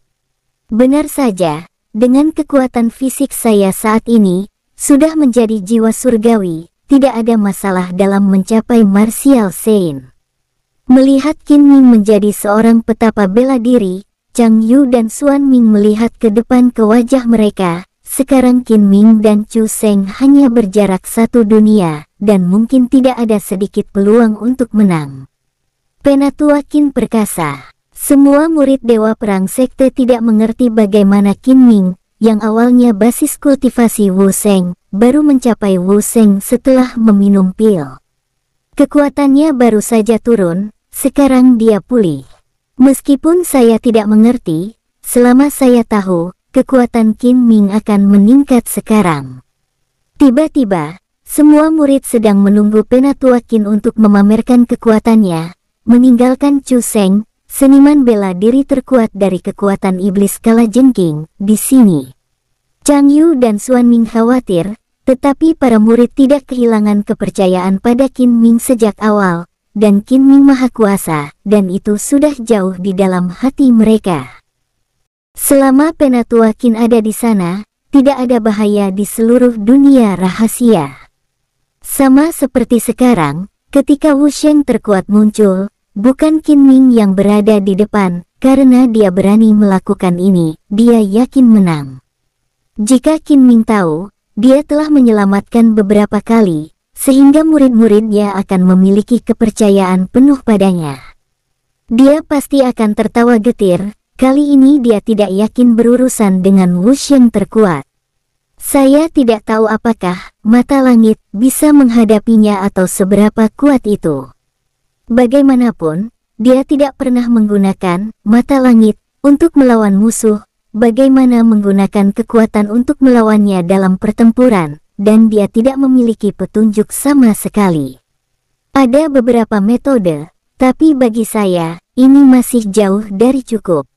Benar saja, dengan kekuatan fisik saya saat ini, sudah menjadi jiwa surgawi, tidak ada masalah dalam mencapai Martial Saint. Melihat Qin Ming menjadi seorang petapa bela diri, Chang Yu dan Xuan Ming melihat ke depan ke wajah mereka, sekarang Qin Ming dan Chu Seng hanya berjarak satu dunia, dan mungkin tidak ada sedikit peluang untuk menang. Penatua Qin perkasa. Semua murid Dewa Perang Sekte tidak mengerti bagaimana Qin Ming, yang awalnya basis kultivasi Wu Seng, baru mencapai Wu Seng setelah meminum pil. Kekuatannya baru saja turun, sekarang dia pulih. Meskipun saya tidak mengerti, selama saya tahu, kekuatan Kim Ming akan meningkat sekarang. Tiba-tiba, semua murid sedang menunggu penatua Kim untuk memamerkan kekuatannya, meninggalkan Chu Seng, seniman bela diri terkuat dari kekuatan iblis kala jengking, di sini. Chang Yu dan Suan Ming khawatir, tetapi para murid tidak kehilangan kepercayaan pada Kim Ming sejak awal, dan Kim Ming Maha Kuasa, dan itu sudah jauh di dalam hati mereka. Selama Penatua Qin ada di sana, tidak ada bahaya di seluruh dunia rahasia. Sama seperti sekarang, ketika Wu Sheng terkuat muncul, bukan Qin Ming yang berada di depan, karena dia berani melakukan ini, dia yakin menang. Jika Qin Ming tahu, dia telah menyelamatkan beberapa kali, sehingga murid-muridnya akan memiliki kepercayaan penuh padanya. Dia pasti akan tertawa getir, Kali ini dia tidak yakin berurusan dengan Wush yang terkuat. Saya tidak tahu apakah mata langit bisa menghadapinya atau seberapa kuat itu. Bagaimanapun, dia tidak pernah menggunakan mata langit untuk melawan musuh, bagaimana menggunakan kekuatan untuk melawannya dalam pertempuran, dan dia tidak memiliki petunjuk sama sekali. Ada beberapa metode, tapi bagi saya, ini masih jauh dari cukup.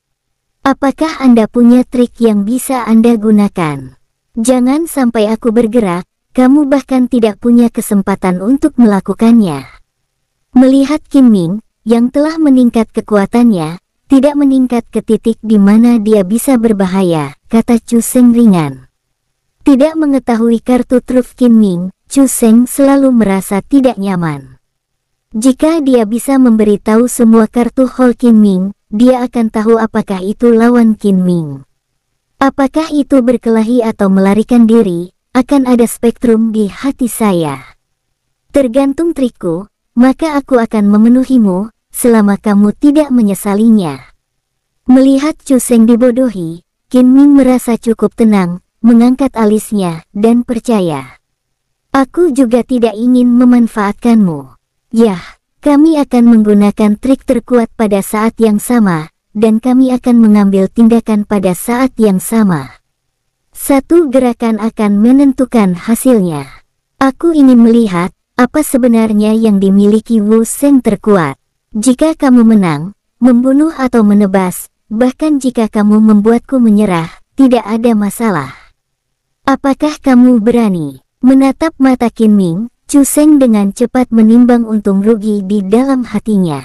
Apakah Anda punya trik yang bisa Anda gunakan? Jangan sampai aku bergerak, kamu bahkan tidak punya kesempatan untuk melakukannya. Melihat Kim Ming, yang telah meningkat kekuatannya, tidak meningkat ke titik di mana dia bisa berbahaya, kata Chu Seng ringan. Tidak mengetahui kartu truf Kim Ming, Chu Seng selalu merasa tidak nyaman. Jika dia bisa memberitahu semua kartu Hall Kim Ming, dia akan tahu apakah itu lawan Qin Ming. Apakah itu berkelahi atau melarikan diri, akan ada spektrum di hati saya. Tergantung trikku, maka aku akan memenuhimu, selama kamu tidak menyesalinya. Melihat Seng dibodohi, Qin Ming merasa cukup tenang, mengangkat alisnya, dan percaya. Aku juga tidak ingin memanfaatkanmu. Yah, kami akan menggunakan trik terkuat pada saat yang sama, dan kami akan mengambil tindakan pada saat yang sama. Satu gerakan akan menentukan hasilnya. Aku ingin melihat apa sebenarnya yang dimiliki Wu Seng terkuat. Jika kamu menang, membunuh atau menebas, bahkan jika kamu membuatku menyerah, tidak ada masalah. Apakah kamu berani menatap mata Qin Ming, Chuseng dengan cepat menimbang untung rugi di dalam hatinya.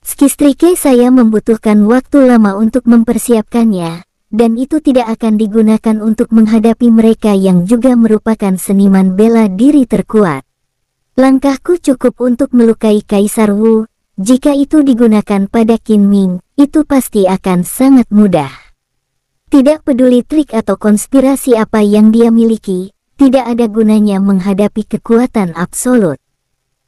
Skistrike saya membutuhkan waktu lama untuk mempersiapkannya, dan itu tidak akan digunakan untuk menghadapi mereka yang juga merupakan seniman bela diri terkuat. Langkahku cukup untuk melukai Kaisar Wu, jika itu digunakan pada Qin Ming, itu pasti akan sangat mudah. Tidak peduli trik atau konspirasi apa yang dia miliki, tidak ada gunanya menghadapi kekuatan absolut.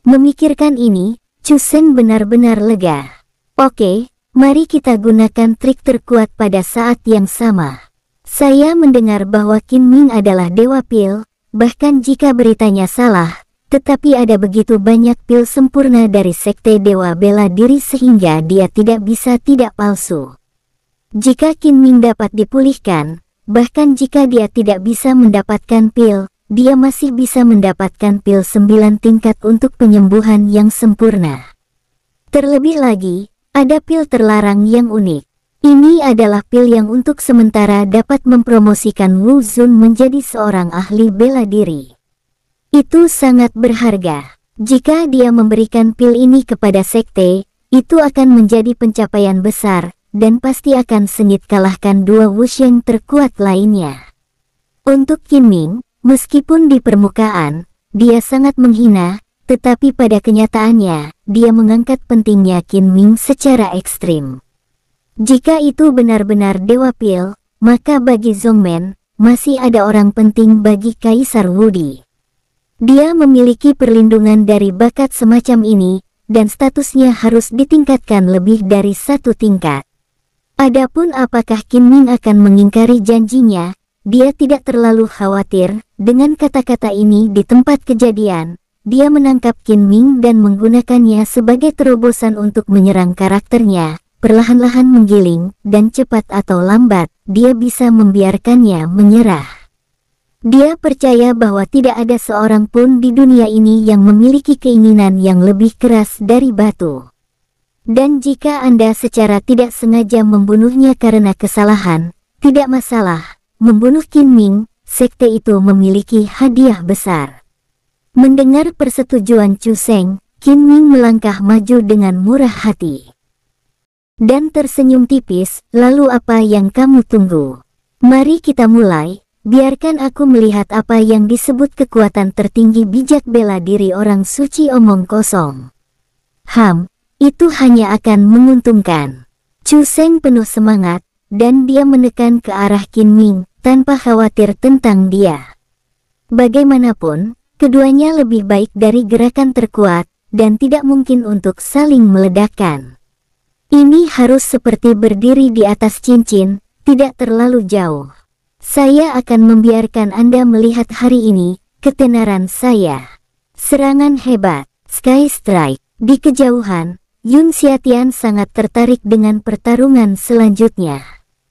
Memikirkan ini, Chusen benar-benar lega. Oke, mari kita gunakan trik terkuat pada saat yang sama. Saya mendengar bahwa Kim Ming adalah dewa pil, bahkan jika beritanya salah, tetapi ada begitu banyak pil sempurna dari sekte dewa bela diri sehingga dia tidak bisa tidak palsu. Jika Kim Ming dapat dipulihkan, Bahkan jika dia tidak bisa mendapatkan pil, dia masih bisa mendapatkan pil sembilan tingkat untuk penyembuhan yang sempurna. Terlebih lagi, ada pil terlarang yang unik. Ini adalah pil yang untuk sementara dapat mempromosikan Wu Zun menjadi seorang ahli bela diri. Itu sangat berharga. Jika dia memberikan pil ini kepada sekte, itu akan menjadi pencapaian besar, dan pasti akan sengit kalahkan dua wusheng terkuat lainnya. Untuk Qin Ming, meskipun di permukaan, dia sangat menghina, tetapi pada kenyataannya, dia mengangkat pentingnya Qin Ming secara ekstrim. Jika itu benar-benar Dewa Pil, maka bagi Zongmen, masih ada orang penting bagi Kaisar Wudi. Dia memiliki perlindungan dari bakat semacam ini, dan statusnya harus ditingkatkan lebih dari satu tingkat. Adapun apakah Kim Ming akan mengingkari janjinya, dia tidak terlalu khawatir, dengan kata-kata ini di tempat kejadian, dia menangkap Kim Ming dan menggunakannya sebagai terobosan untuk menyerang karakternya, perlahan-lahan menggiling, dan cepat atau lambat, dia bisa membiarkannya menyerah. Dia percaya bahwa tidak ada seorang pun di dunia ini yang memiliki keinginan yang lebih keras dari batu. Dan jika Anda secara tidak sengaja membunuhnya karena kesalahan, tidak masalah, membunuh Qin Ming, sekte itu memiliki hadiah besar. Mendengar persetujuan Chu Seng, Qin Ming melangkah maju dengan murah hati. Dan tersenyum tipis, lalu apa yang kamu tunggu? Mari kita mulai, biarkan aku melihat apa yang disebut kekuatan tertinggi bijak bela diri orang suci omong kosong. Ham, itu hanya akan menguntungkan. Chu Seng penuh semangat, dan dia menekan ke arah Qin Ming tanpa khawatir tentang dia. Bagaimanapun, keduanya lebih baik dari gerakan terkuat, dan tidak mungkin untuk saling meledakkan. Ini harus seperti berdiri di atas cincin, tidak terlalu jauh. Saya akan membiarkan Anda melihat hari ini, ketenaran saya. Serangan hebat, Sky Strike, di kejauhan, Yun Xiatian sangat tertarik dengan pertarungan selanjutnya.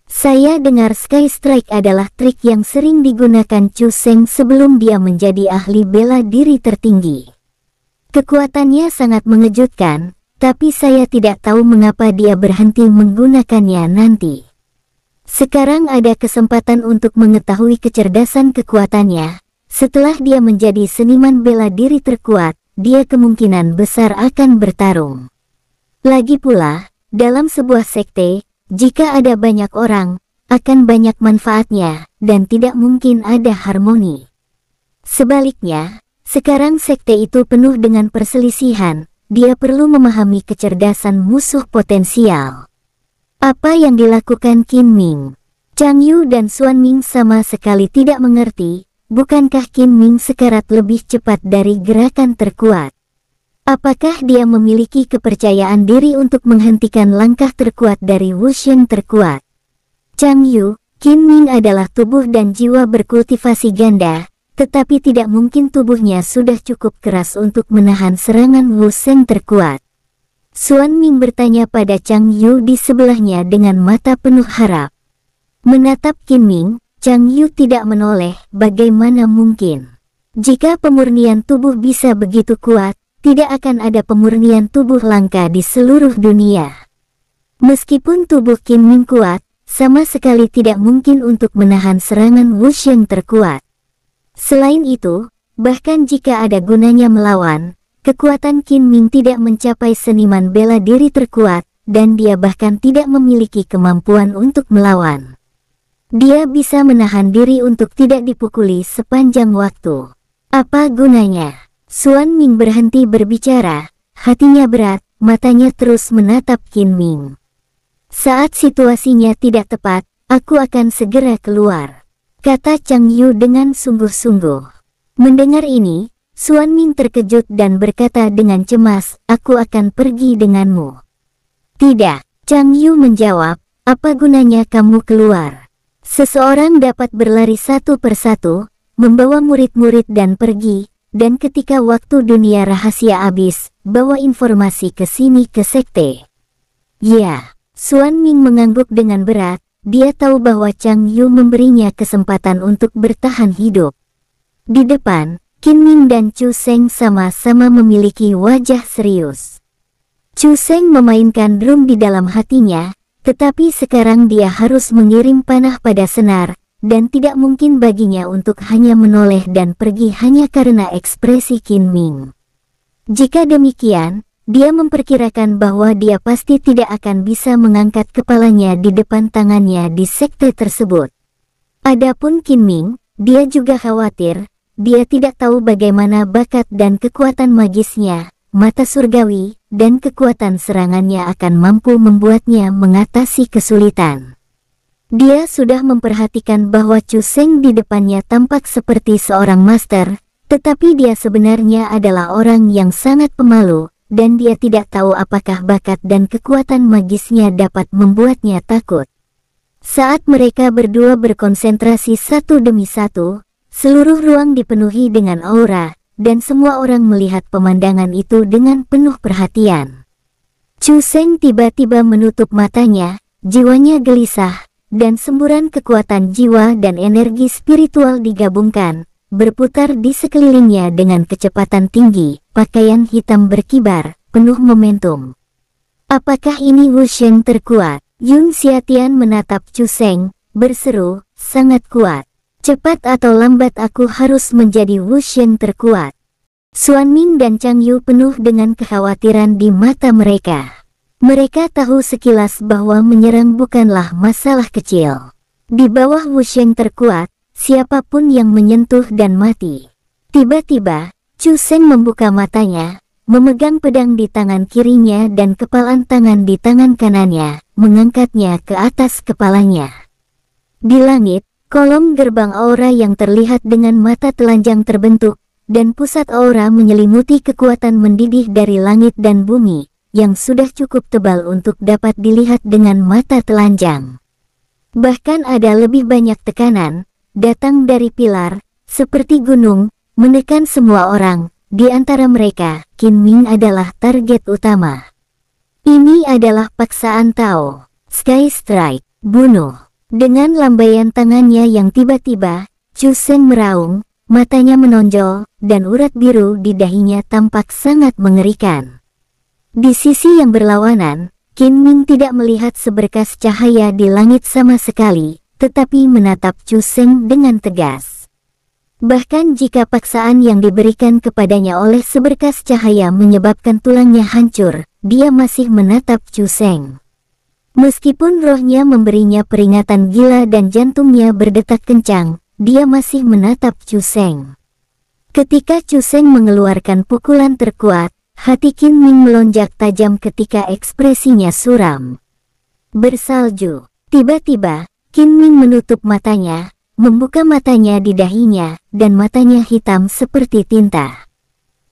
Saya dengar Sky Strike adalah trik yang sering digunakan Chu Seng sebelum dia menjadi ahli bela diri tertinggi. Kekuatannya sangat mengejutkan, tapi saya tidak tahu mengapa dia berhenti menggunakannya nanti. Sekarang ada kesempatan untuk mengetahui kecerdasan kekuatannya. Setelah dia menjadi seniman bela diri terkuat, dia kemungkinan besar akan bertarung. Lagi pula, dalam sebuah sekte, jika ada banyak orang, akan banyak manfaatnya dan tidak mungkin ada harmoni. Sebaliknya, sekarang sekte itu penuh dengan perselisihan, dia perlu memahami kecerdasan musuh potensial. Apa yang dilakukan Kim Ming? Chang Yu dan Xuan Ming sama sekali tidak mengerti, bukankah Kim Ming sekarat lebih cepat dari gerakan terkuat? Apakah dia memiliki kepercayaan diri untuk menghentikan langkah terkuat dari Wuxian terkuat? Chang Yu, Qin Ming adalah tubuh dan jiwa berkultivasi ganda, tetapi tidak mungkin tubuhnya sudah cukup keras untuk menahan serangan Wuxian terkuat. Suan Ming bertanya pada Chang Yu di sebelahnya dengan mata penuh harap. Menatap Qin Ming, Chang Yu tidak menoleh, bagaimana mungkin? Jika pemurnian tubuh bisa begitu kuat, tidak akan ada pemurnian tubuh langka di seluruh dunia. Meskipun tubuh Kim Ming kuat, sama sekali tidak mungkin untuk menahan serangan Wu yang terkuat. Selain itu, bahkan jika ada gunanya melawan, kekuatan Kim Ming tidak mencapai seniman bela diri terkuat, dan dia bahkan tidak memiliki kemampuan untuk melawan. Dia bisa menahan diri untuk tidak dipukuli sepanjang waktu. Apa gunanya? Suan Ming berhenti berbicara, hatinya berat, matanya terus menatap Qin Ming. Saat situasinya tidak tepat, aku akan segera keluar, kata Chang Yu dengan sungguh-sungguh. Mendengar ini, Suan Ming terkejut dan berkata dengan cemas, aku akan pergi denganmu. Tidak, Chang Yu menjawab, apa gunanya kamu keluar? Seseorang dapat berlari satu persatu, membawa murid-murid dan pergi, dan ketika waktu dunia rahasia habis, bawa informasi ke sini ke sekte. Ya, Suan Ming mengangguk dengan berat, dia tahu bahwa Chang Yu memberinya kesempatan untuk bertahan hidup. Di depan, Qin Ming dan Chu Seng sama-sama memiliki wajah serius. Chu Seng memainkan drum di dalam hatinya, tetapi sekarang dia harus mengirim panah pada senar, dan tidak mungkin baginya untuk hanya menoleh dan pergi hanya karena ekspresi Qin Ming. Jika demikian, dia memperkirakan bahwa dia pasti tidak akan bisa mengangkat kepalanya di depan tangannya di sekte tersebut. Adapun Qin Ming, dia juga khawatir, dia tidak tahu bagaimana bakat dan kekuatan magisnya, mata surgawi, dan kekuatan serangannya akan mampu membuatnya mengatasi kesulitan. Dia sudah memperhatikan bahwa Chu Seng di depannya tampak seperti seorang master, tetapi dia sebenarnya adalah orang yang sangat pemalu, dan dia tidak tahu apakah bakat dan kekuatan magisnya dapat membuatnya takut. Saat mereka berdua berkonsentrasi satu demi satu, seluruh ruang dipenuhi dengan aura, dan semua orang melihat pemandangan itu dengan penuh perhatian. Chu Seng tiba-tiba menutup matanya, jiwanya gelisah, dan semburan kekuatan jiwa dan energi spiritual digabungkan, berputar di sekelilingnya dengan kecepatan tinggi, pakaian hitam berkibar, penuh momentum. Apakah ini Wusheng terkuat? Yun Xiatian menatap Chu Seng, berseru, sangat kuat. Cepat atau lambat aku harus menjadi Wusheng terkuat. Suan Ming dan Chang Yu penuh dengan kekhawatiran di mata mereka. Mereka tahu sekilas bahwa menyerang bukanlah masalah kecil. Di bawah Wusheng terkuat, siapapun yang menyentuh dan mati. Tiba-tiba, Chu Seng membuka matanya, memegang pedang di tangan kirinya dan kepalan tangan di tangan kanannya, mengangkatnya ke atas kepalanya. Di langit, kolom gerbang aura yang terlihat dengan mata telanjang terbentuk, dan pusat aura menyelimuti kekuatan mendidih dari langit dan bumi, yang sudah cukup tebal untuk dapat dilihat dengan mata telanjang. Bahkan ada lebih banyak tekanan, datang dari pilar, seperti gunung, menekan semua orang, di antara mereka, Qin Ming adalah target utama. Ini adalah paksaan Tao, Sky Strike, bunuh. Dengan lambaian tangannya yang tiba-tiba, Chu Sen meraung, matanya menonjol, dan urat biru di dahinya tampak sangat mengerikan. Di sisi yang berlawanan, Qin Ming tidak melihat seberkas cahaya di langit sama sekali, tetapi menatap Chu Seng dengan tegas. Bahkan jika paksaan yang diberikan kepadanya oleh seberkas cahaya menyebabkan tulangnya hancur, dia masih menatap Chu Seng. Meskipun rohnya memberinya peringatan gila dan jantungnya berdetak kencang, dia masih menatap Chu Seng. Ketika Chu Seng mengeluarkan pukulan terkuat, Hati Qin Ming melonjak tajam ketika ekspresinya suram. Bersalju, tiba-tiba, Qin Ming menutup matanya, membuka matanya di dahinya, dan matanya hitam seperti tinta.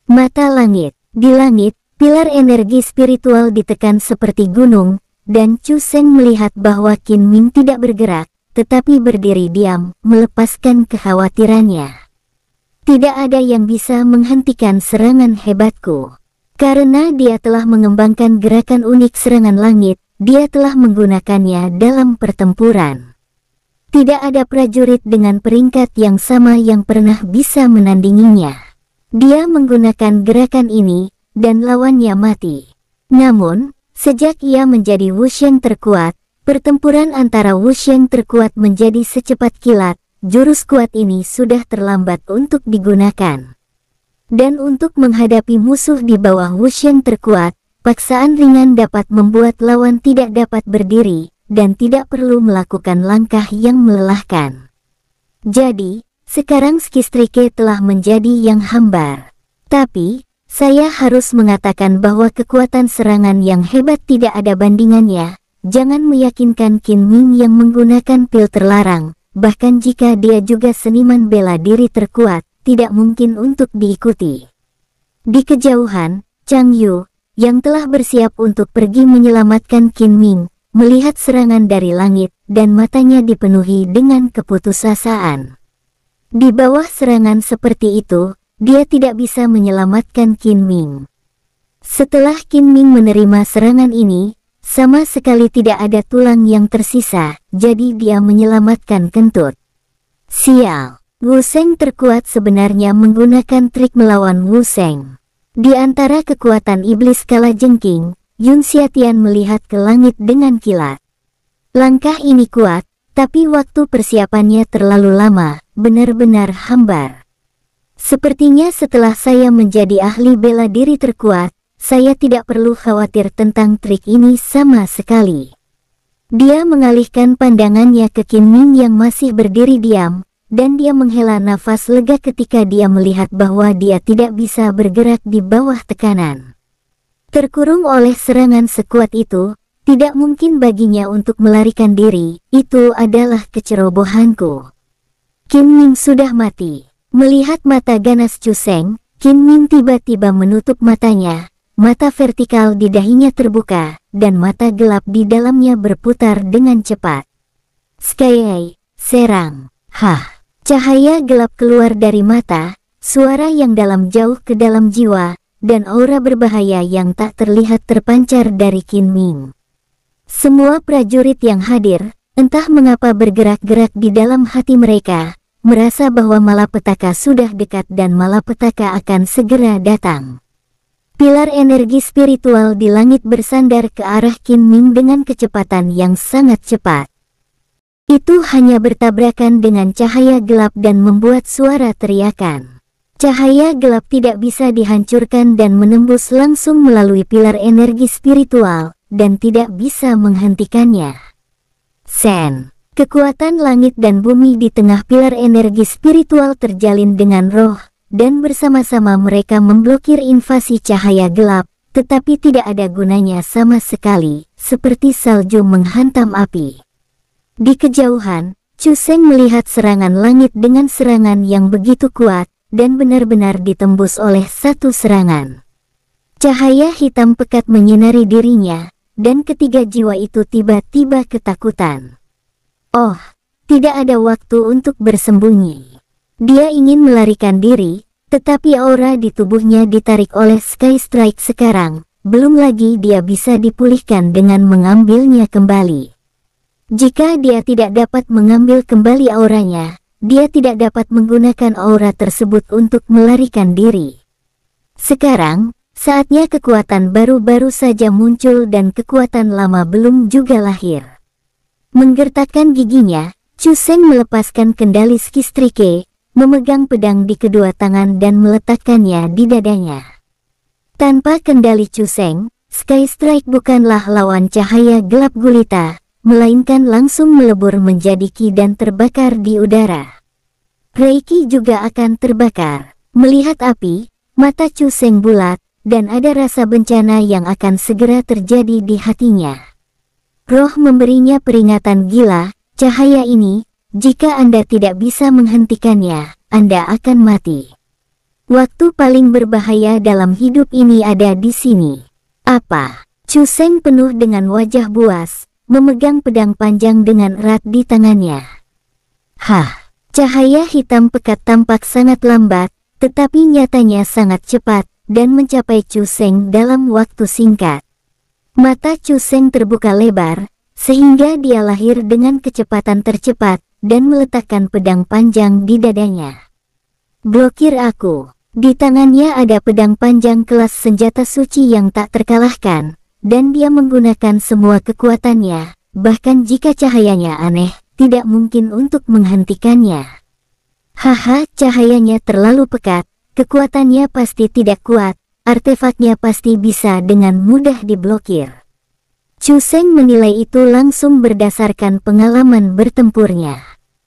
Mata langit, di langit, pilar energi spiritual ditekan seperti gunung, dan Chu Seng melihat bahwa Qin Ming tidak bergerak, tetapi berdiri diam, melepaskan kekhawatirannya. Tidak ada yang bisa menghentikan serangan hebatku. Karena dia telah mengembangkan gerakan unik serangan langit, dia telah menggunakannya dalam pertempuran. Tidak ada prajurit dengan peringkat yang sama yang pernah bisa menandinginya. Dia menggunakan gerakan ini, dan lawannya mati. Namun, sejak ia menjadi Wuxian terkuat, pertempuran antara Wuxian terkuat menjadi secepat kilat, jurus kuat ini sudah terlambat untuk digunakan. Dan untuk menghadapi musuh di bawah Wuxian terkuat, paksaan ringan dapat membuat lawan tidak dapat berdiri, dan tidak perlu melakukan langkah yang melelahkan. Jadi, sekarang Skistrike telah menjadi yang hambar. Tapi, saya harus mengatakan bahwa kekuatan serangan yang hebat tidak ada bandingannya. Jangan meyakinkan Qin Ming yang menggunakan pil terlarang, bahkan jika dia juga seniman bela diri terkuat, tidak mungkin untuk diikuti. Di kejauhan, Chang Yu, yang telah bersiap untuk pergi menyelamatkan Qin Ming, melihat serangan dari langit, dan matanya dipenuhi dengan keputusasaan. Di bawah serangan seperti itu, dia tidak bisa menyelamatkan Qin Ming. Setelah Qin Ming menerima serangan ini, sama sekali tidak ada tulang yang tersisa, jadi dia menyelamatkan kentut. Sial! Wu Seng terkuat sebenarnya menggunakan trik melawan Wu Seng. Di antara kekuatan iblis kala jengking, Yun Xiatian melihat ke langit dengan kilat. Langkah ini kuat, tapi waktu persiapannya terlalu lama, benar-benar hambar. Sepertinya setelah saya menjadi ahli bela diri terkuat, saya tidak perlu khawatir tentang trik ini sama sekali. Dia mengalihkan pandangannya ke Kim Ming yang masih berdiri diam, dan dia menghela nafas lega ketika dia melihat bahwa dia tidak bisa bergerak di bawah tekanan. Terkurung oleh serangan sekuat itu, tidak mungkin baginya untuk melarikan diri, itu adalah kecerobohanku. Kim Ning sudah mati. Melihat mata ganas Chuseng, Kim Ning tiba-tiba menutup matanya, mata vertikal di dahinya terbuka, dan mata gelap di dalamnya berputar dengan cepat. Skyai, serang, hah. Cahaya gelap keluar dari mata, suara yang dalam jauh ke dalam jiwa, dan aura berbahaya yang tak terlihat terpancar dari Qin Ming. Semua prajurit yang hadir, entah mengapa bergerak-gerak di dalam hati mereka, merasa bahwa malapetaka sudah dekat dan malapetaka akan segera datang. Pilar energi spiritual di langit bersandar ke arah Qin Ming dengan kecepatan yang sangat cepat. Itu hanya bertabrakan dengan cahaya gelap dan membuat suara teriakan. Cahaya gelap tidak bisa dihancurkan dan menembus langsung melalui pilar energi spiritual, dan tidak bisa menghentikannya. Sen, kekuatan langit dan bumi di tengah pilar energi spiritual terjalin dengan roh, dan bersama-sama mereka memblokir invasi cahaya gelap, tetapi tidak ada gunanya sama sekali, seperti salju menghantam api. Di kejauhan, Chuseng melihat serangan langit dengan serangan yang begitu kuat, dan benar-benar ditembus oleh satu serangan. Cahaya hitam pekat menyinari dirinya, dan ketiga jiwa itu tiba-tiba ketakutan. Oh, tidak ada waktu untuk bersembunyi. Dia ingin melarikan diri, tetapi aura di tubuhnya ditarik oleh Sky Strike sekarang, belum lagi dia bisa dipulihkan dengan mengambilnya kembali. Jika dia tidak dapat mengambil kembali auranya, dia tidak dapat menggunakan aura tersebut untuk melarikan diri. Sekarang, saatnya kekuatan baru-baru saja muncul dan kekuatan lama belum juga lahir. Menggertakkan giginya, Chuseng melepaskan kendali skistrike, memegang pedang di kedua tangan dan meletakkannya di dadanya. Tanpa kendali Chuseng, Sky Strike bukanlah lawan cahaya gelap gulita, melainkan langsung melebur menjadi ki dan terbakar di udara. Reiki juga akan terbakar. Melihat api, mata Chu Seng bulat, dan ada rasa bencana yang akan segera terjadi di hatinya. Roh memberinya peringatan gila, cahaya ini, jika Anda tidak bisa menghentikannya, Anda akan mati. Waktu paling berbahaya dalam hidup ini ada di sini. Apa? Chu Seng penuh dengan wajah buas, memegang pedang panjang dengan erat di tangannya. Hah, cahaya hitam pekat tampak sangat lambat, tetapi nyatanya sangat cepat, dan mencapai Chu Seng dalam waktu singkat. Mata Chu Seng terbuka lebar, sehingga dia lahir dengan kecepatan tercepat, dan meletakkan pedang panjang di dadanya. Blokir aku. Di tangannya ada pedang panjang kelas senjata suci yang tak terkalahkan, dan dia menggunakan semua kekuatannya, bahkan jika cahayanya aneh, tidak mungkin untuk menghentikannya. Haha, cahayanya terlalu pekat, kekuatannya pasti tidak kuat, artefaknya pasti bisa dengan mudah diblokir. Chu Seng menilai itu langsung berdasarkan pengalaman bertempurnya.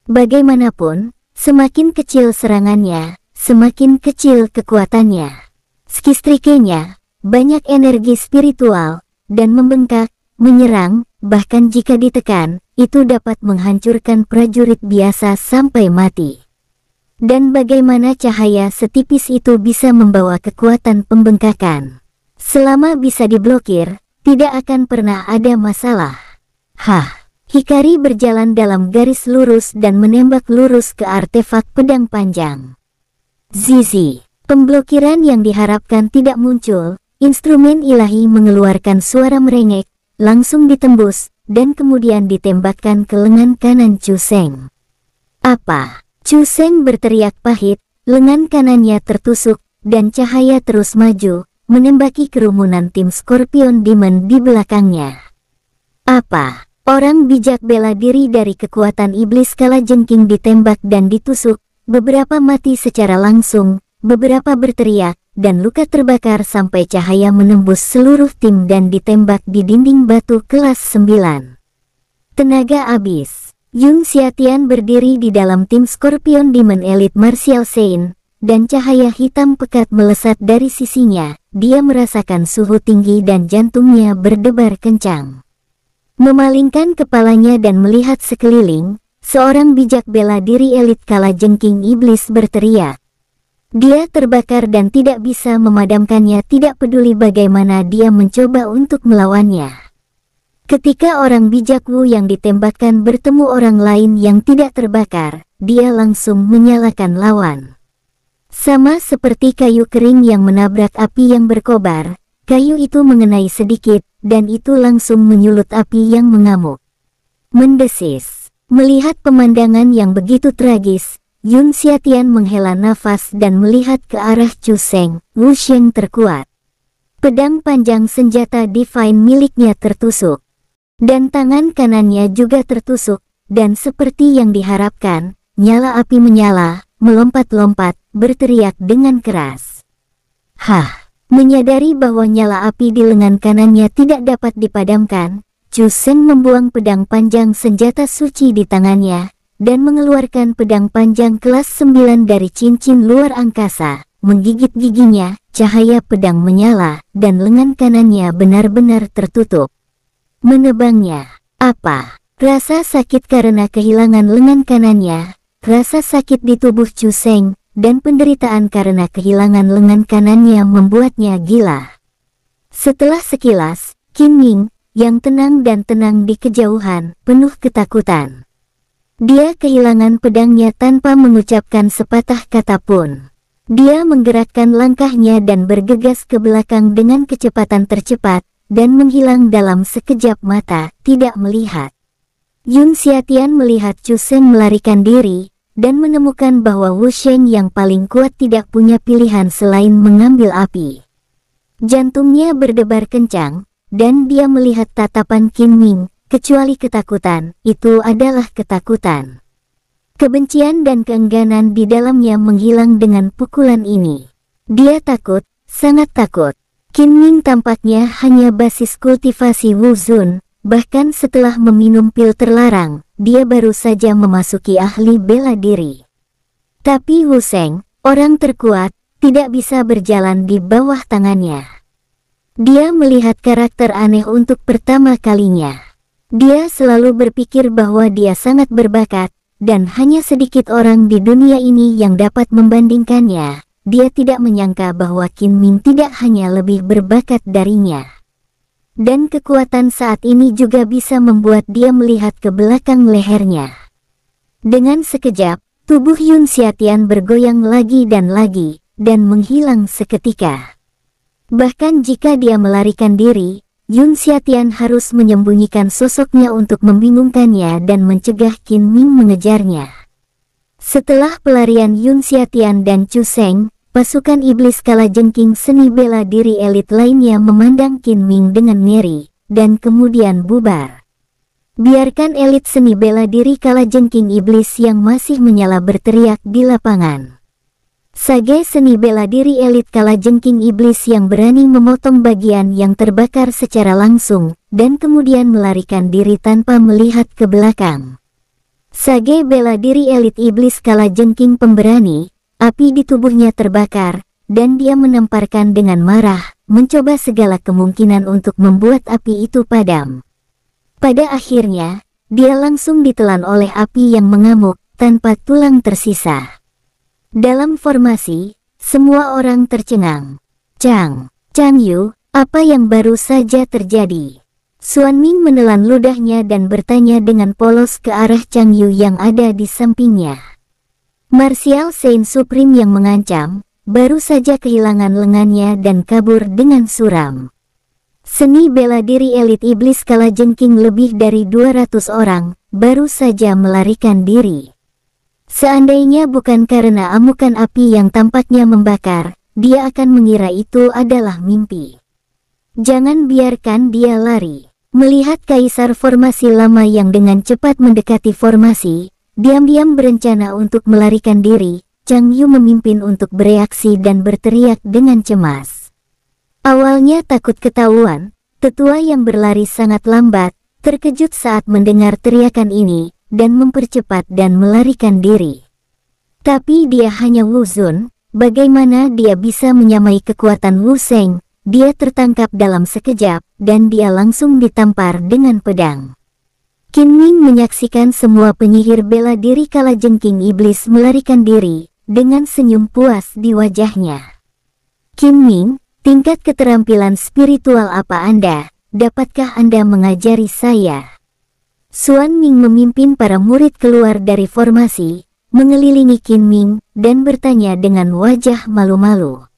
Bagaimanapun, semakin kecil serangannya, semakin kecil kekuatannya. Skistrikenya, banyak energi spiritual, dan membengkak, menyerang, bahkan jika ditekan, itu dapat menghancurkan prajurit biasa sampai mati. Dan bagaimana cahaya setipis itu bisa membawa kekuatan pembengkakan? Selama bisa diblokir, tidak akan pernah ada masalah. Hah, Hikari berjalan dalam garis lurus dan menembak lurus ke artefak pedang panjang. Zizi, pemblokiran yang diharapkan tidak muncul, Instrumen ilahi mengeluarkan suara merengek, langsung ditembus, dan kemudian ditembakkan ke lengan kanan Chu Seng. Apa? Chu Seng berteriak pahit, lengan kanannya tertusuk, dan cahaya terus maju, menembaki kerumunan tim Scorpion Demon di belakangnya. Apa? Orang bijak bela diri dari kekuatan iblis kala jengking ditembak dan ditusuk, beberapa mati secara langsung, beberapa berteriak, dan luka terbakar sampai cahaya menembus seluruh tim dan ditembak di dinding batu kelas 9. Tenaga abis Yun Xiatian berdiri di dalam tim Scorpion Demon Elite Martial Saint, dan cahaya hitam pekat melesat dari sisinya. Dia merasakan suhu tinggi dan jantungnya berdebar kencang. Memalingkan kepalanya dan melihat sekeliling, seorang bijak bela diri elit kala jengking iblis berteriak, dia terbakar dan tidak bisa memadamkannya tidak peduli bagaimana dia mencoba untuk melawannya. Ketika orang bijak Wu yang ditembakkan bertemu orang lain yang tidak terbakar, dia langsung menyalakan lawan. Sama seperti kayu kering yang menabrak api yang berkobar, kayu itu mengenai sedikit, dan itu langsung menyulut api yang mengamuk. Mendesis, melihat pemandangan yang begitu tragis, Yun Xiatian menghela nafas dan melihat ke arah Chu Seng, Wu terkuat. Pedang panjang senjata Divine miliknya tertusuk. Dan tangan kanannya juga tertusuk, dan seperti yang diharapkan, nyala api menyala, melompat-lompat, berteriak dengan keras. Hah! Menyadari bahwa nyala api di lengan kanannya tidak dapat dipadamkan, Chu Seng membuang pedang panjang senjata suci di tangannya, dan mengeluarkan pedang panjang kelas 9 dari cincin luar angkasa. Menggigit giginya, cahaya pedang menyala, dan lengan kanannya benar-benar tertutup. Menebangnya, apa? Rasa sakit karena kehilangan lengan kanannya, rasa sakit di tubuh Cuseng, dan penderitaan karena kehilangan lengan kanannya membuatnya gila. Setelah sekilas, Qin Ming yang tenang dan tenang di kejauhan, penuh ketakutan. Dia kehilangan pedangnya tanpa mengucapkan sepatah kata pun. Dia menggerakkan langkahnya dan bergegas ke belakang dengan kecepatan tercepat, dan menghilang dalam sekejap mata, tidak melihat. Yun Xiatian melihat Chu Sen melarikan diri, dan menemukan bahwa Wu Sheng yang paling kuat tidak punya pilihan selain mengambil api. Jantungnya berdebar kencang, dan dia melihat tatapan Qin Ming, kecuali ketakutan, itu adalah ketakutan. Kebencian dan keengganan di dalamnya menghilang dengan pukulan ini. Dia takut, sangat takut. Qin Ming tampaknya hanya basis kultivasi Wuzun, bahkan setelah meminum pil terlarang, dia baru saja memasuki ahli bela diri. Tapi Wu Seng, orang terkuat, tidak bisa berjalan di bawah tangannya. Dia melihat karakter aneh untuk pertama kalinya. Dia selalu berpikir bahwa dia sangat berbakat, dan hanya sedikit orang di dunia ini yang dapat membandingkannya. Dia tidak menyangka bahwa Qin Min tidak hanya lebih berbakat darinya. Dan kekuatan saat ini juga bisa membuat dia melihat ke belakang lehernya. Dengan sekejap, tubuh Yun Xiatian bergoyang lagi dan lagi, dan menghilang seketika. Bahkan jika dia melarikan diri, Yun Xiatian harus menyembunyikan sosoknya untuk membingungkannya dan mencegah Qin Ming mengejarnya. Setelah pelarian Yun Xiatian dan Chu Seng, pasukan iblis kala jengking seni bela diri elit lainnya memandang Qin Ming dengan ngeri, dan kemudian bubar. Biarkan elit seni bela diri kala jengking iblis yang masih menyala berteriak di lapangan. Sage seni bela diri elit kala jengking iblis yang berani memotong bagian yang terbakar secara langsung, dan kemudian melarikan diri tanpa melihat ke belakang. Sage bela diri elit iblis kala jengking pemberani, api di tubuhnya terbakar, dan dia menemparkan dengan marah, mencoba segala kemungkinan untuk membuat api itu padam. Pada akhirnya, dia langsung ditelan oleh api yang mengamuk, tanpa tulang tersisa. Dalam formasi, semua orang tercengang. Chang, Chang Yu, apa yang baru saja terjadi? Suan Ming menelan ludahnya dan bertanya dengan polos ke arah Chang Yu yang ada di sampingnya. Martial Saint Supreme yang mengancam, baru saja kehilangan lengannya dan kabur dengan suram. Seni bela diri elit iblis kala jengking lebih dari 200 orang, baru saja melarikan diri. Seandainya bukan karena amukan api yang tampaknya membakar, dia akan mengira itu adalah mimpi. Jangan biarkan dia lari. Melihat kaisar formasi lama yang dengan cepat mendekati formasi, diam-diam berencana untuk melarikan diri, Chang Yu memimpin untuk bereaksi dan berteriak dengan cemas. Awalnya takut ketahuan, tetua yang berlari sangat lambat, terkejut saat mendengar teriakan ini, dan mempercepat dan melarikan diri. Tapi dia hanya Wuzun, bagaimana dia bisa menyamai kekuatan Wu Seng, dia tertangkap dalam sekejap, dan dia langsung ditampar dengan pedang. Qin Ming menyaksikan semua penyihir bela diri kala jengking iblis melarikan diri, dengan senyum puas di wajahnya. Qin Ming, tingkat keterampilan spiritual apa Anda? Dapatkah Anda mengajari saya? Suan Ming memimpin para murid keluar dari formasi, mengelilingi Qin Ming, dan bertanya dengan wajah malu-malu.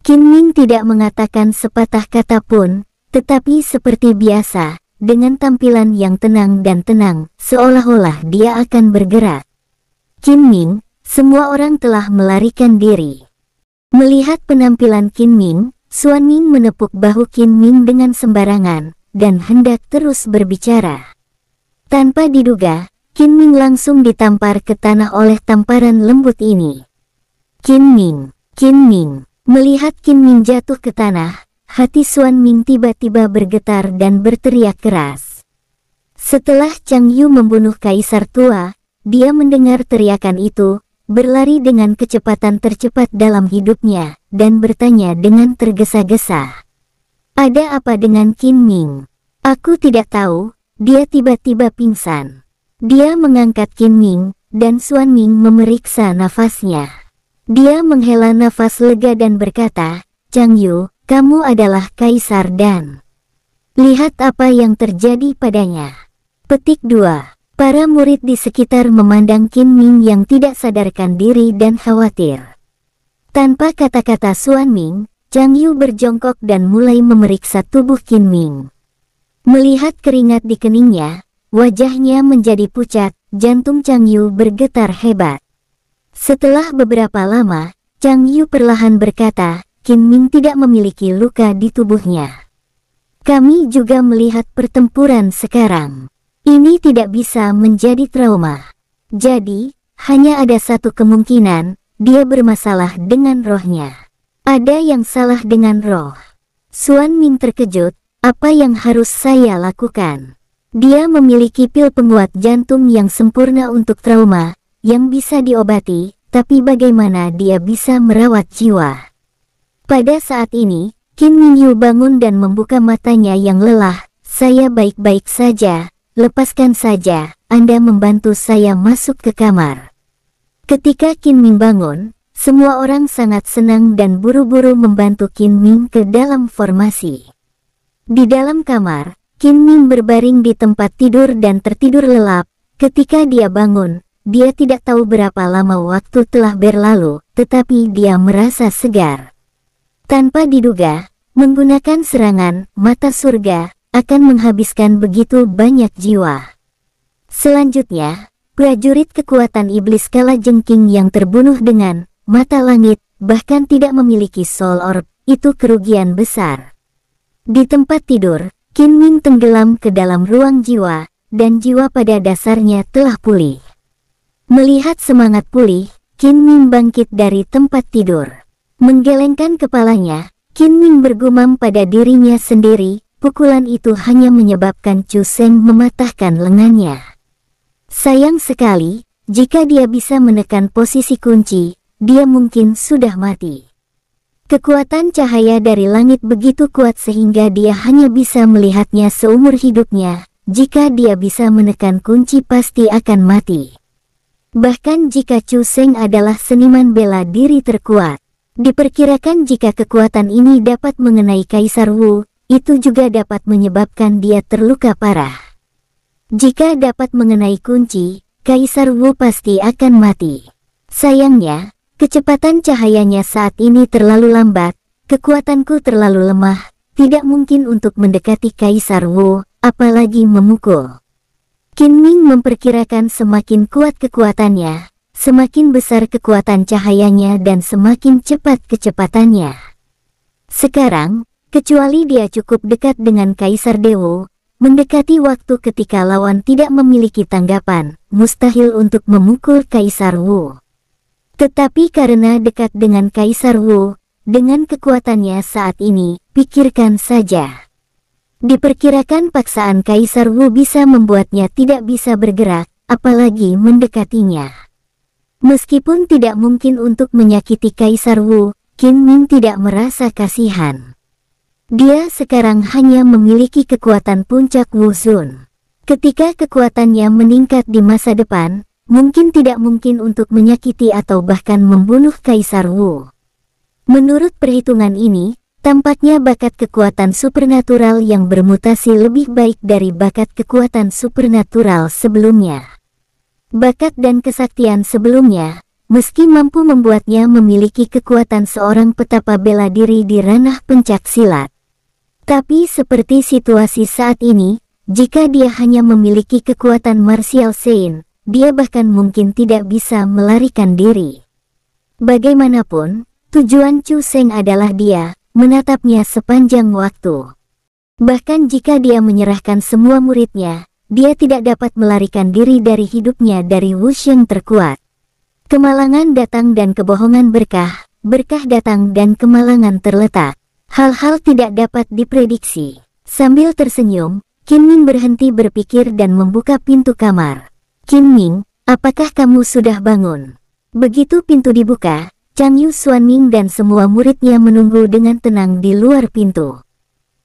Qin Ming tidak mengatakan sepatah kata pun, tetapi seperti biasa, dengan tampilan yang tenang dan tenang, seolah-olah dia akan bergerak. Qin Ming, semua orang telah melarikan diri. Melihat penampilan Qin Ming, Suan Ming menepuk bahu Qin Ming dengan sembarangan, dan hendak terus berbicara. Tanpa diduga, Qin Ming langsung ditampar ke tanah oleh tamparan lembut ini. Qin Ming, Qin Ming, melihat Qin Ming jatuh ke tanah, hati Suan Ming tiba-tiba bergetar dan berteriak keras. Setelah Chang Yu membunuh kaisar tua, dia mendengar teriakan itu, berlari dengan kecepatan tercepat dalam hidupnya, dan bertanya dengan tergesa-gesa. Ada apa dengan Qin Ming? Aku tidak tahu, dia tiba-tiba pingsan. Dia mengangkat Qin Ming, dan Suan Ming memeriksa nafasnya. Dia menghela nafas lega dan berkata, Chang Yu, kamu adalah kaisar dan... Lihat apa yang terjadi padanya. Petik 2. Para murid di sekitar memandang Qin Ming yang tidak sadarkan diri dan khawatir. Tanpa kata-kata Suan Ming, Chang Yu berjongkok dan mulai memeriksa tubuh Qin Ming. Melihat keringat di keningnya, wajahnya menjadi pucat, jantung Chang Yu bergetar hebat. Setelah beberapa lama, Chang Yu perlahan berkata, Qin Ming tidak memiliki luka di tubuhnya. Kami juga melihat pertempuran sekarang. Ini tidak bisa menjadi trauma. Jadi, hanya ada satu kemungkinan, dia bermasalah dengan rohnya. Ada yang salah dengan roh. Suan Ming terkejut, apa yang harus saya lakukan? Dia memiliki pil penguat jantung yang sempurna untuk trauma, yang bisa diobati, tapi bagaimana dia bisa merawat jiwa? Pada saat ini, Kim Min Yu bangun dan membuka matanya yang lelah, saya baik-baik saja, lepaskan saja, Anda membantu saya masuk ke kamar. Ketika Kim Min bangun, semua orang sangat senang dan buru-buru membantu Kim Min ke dalam formasi. Di dalam kamar, Kim Min berbaring di tempat tidur dan tertidur lelap. Ketika dia bangun, dia tidak tahu berapa lama waktu telah berlalu, tetapi dia merasa segar. Tanpa diduga, menggunakan serangan mata surga akan menghabiskan begitu banyak jiwa. Selanjutnya, prajurit kekuatan iblis kala jengking yang terbunuh dengan mata langit bahkan tidak memiliki soul orb, itu kerugian besar. Di tempat tidur, Qin Ming tenggelam ke dalam ruang jiwa, dan jiwa pada dasarnya telah pulih. Melihat semangat pulih, Qin Ming bangkit dari tempat tidur. Menggelengkan kepalanya, Qin Ming bergumam pada dirinya sendiri, pukulan itu hanya menyebabkan Chu Seng mematahkan lengannya. Sayang sekali, jika dia bisa menekan posisi kunci, dia mungkin sudah mati. Kekuatan cahaya dari langit begitu kuat sehingga dia hanya bisa melihatnya seumur hidupnya. Jika dia bisa menekan kunci pasti akan mati. Bahkan jika Chu Seng adalah seniman bela diri terkuat. Diperkirakan jika kekuatan ini dapat mengenai Kaisar Wu, itu juga dapat menyebabkan dia terluka parah. Jika dapat mengenai kunci, Kaisar Wu pasti akan mati. Sayangnya, Kecepatan cahayanya saat ini terlalu lambat, kekuatanku terlalu lemah, tidak mungkin untuk mendekati Kaisar Wu, apalagi memukul. Qin Ming memperkirakan semakin kuat kekuatannya, semakin besar kekuatan cahayanya dan semakin cepat kecepatannya. Sekarang, kecuali dia cukup dekat dengan Kaisar Dewu, mendekati waktu ketika lawan tidak memiliki tanggapan, mustahil untuk memukul Kaisar Wu. Tetapi karena dekat dengan Kaisar Wu, dengan kekuatannya saat ini, pikirkan saja. Diperkirakan paksaan Kaisar Wu bisa membuatnya tidak bisa bergerak, apalagi mendekatinya. Meskipun tidak mungkin untuk menyakiti Kaisar Wu, Qin Ming tidak merasa kasihan. Dia sekarang hanya memiliki kekuatan puncak Wu Sun. Ketika kekuatannya meningkat di masa depan, mungkin tidak mungkin untuk menyakiti atau bahkan membunuh Kaisar Wu. Menurut perhitungan ini, tampaknya bakat kekuatan supernatural yang bermutasi lebih baik dari bakat kekuatan supernatural sebelumnya. Bakat dan kesaktian sebelumnya, meski mampu membuatnya memiliki kekuatan seorang petapa bela diri di ranah pencak silat. Tapi seperti situasi saat ini, jika dia hanya memiliki kekuatan martial sein, dia bahkan mungkin tidak bisa melarikan diri. Bagaimanapun, tujuan Chu Seng adalah dia, menatapnya sepanjang waktu. Bahkan jika dia menyerahkan semua muridnya, dia tidak dapat melarikan diri dari hidupnya dari Wu Wuxian terkuat. Kemalangan datang dan kebohongan berkah, berkah datang dan kemalangan terletak. Hal-hal tidak dapat diprediksi. Sambil tersenyum, Kim Min berhenti berpikir dan membuka pintu kamar. Qin Ming, apakah kamu sudah bangun? Begitu pintu dibuka, Chang Yu Ming, dan semua muridnya menunggu dengan tenang di luar pintu.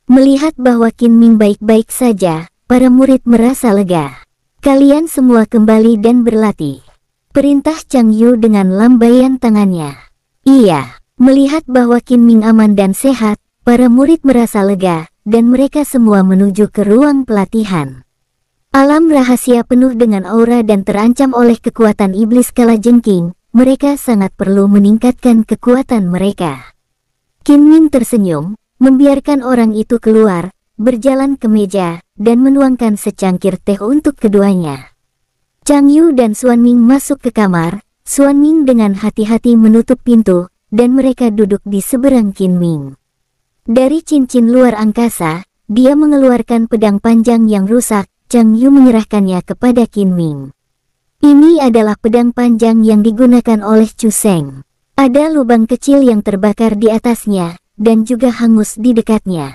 Melihat bahwa Qin Ming baik-baik saja, para murid merasa lega. Kalian semua kembali dan berlatih. Perintah Chang Yu dengan lambaian tangannya. Iya, melihat bahwa Qin Ming aman dan sehat, para murid merasa lega, dan mereka semua menuju ke ruang pelatihan. Alam rahasia penuh dengan aura dan terancam oleh kekuatan iblis kala jengking, mereka sangat perlu meningkatkan kekuatan mereka. kin Min tersenyum, membiarkan orang itu keluar, berjalan ke meja, dan menuangkan secangkir teh untuk keduanya. Chang Yu dan Suan Ming masuk ke kamar, Suan Ming dengan hati-hati menutup pintu, dan mereka duduk di seberang kin Ming. Dari cincin luar angkasa, dia mengeluarkan pedang panjang yang rusak, Chang Yu menyerahkannya kepada Qin Ming. Ini adalah pedang panjang yang digunakan oleh Chu Seng. Ada lubang kecil yang terbakar di atasnya, dan juga hangus di dekatnya.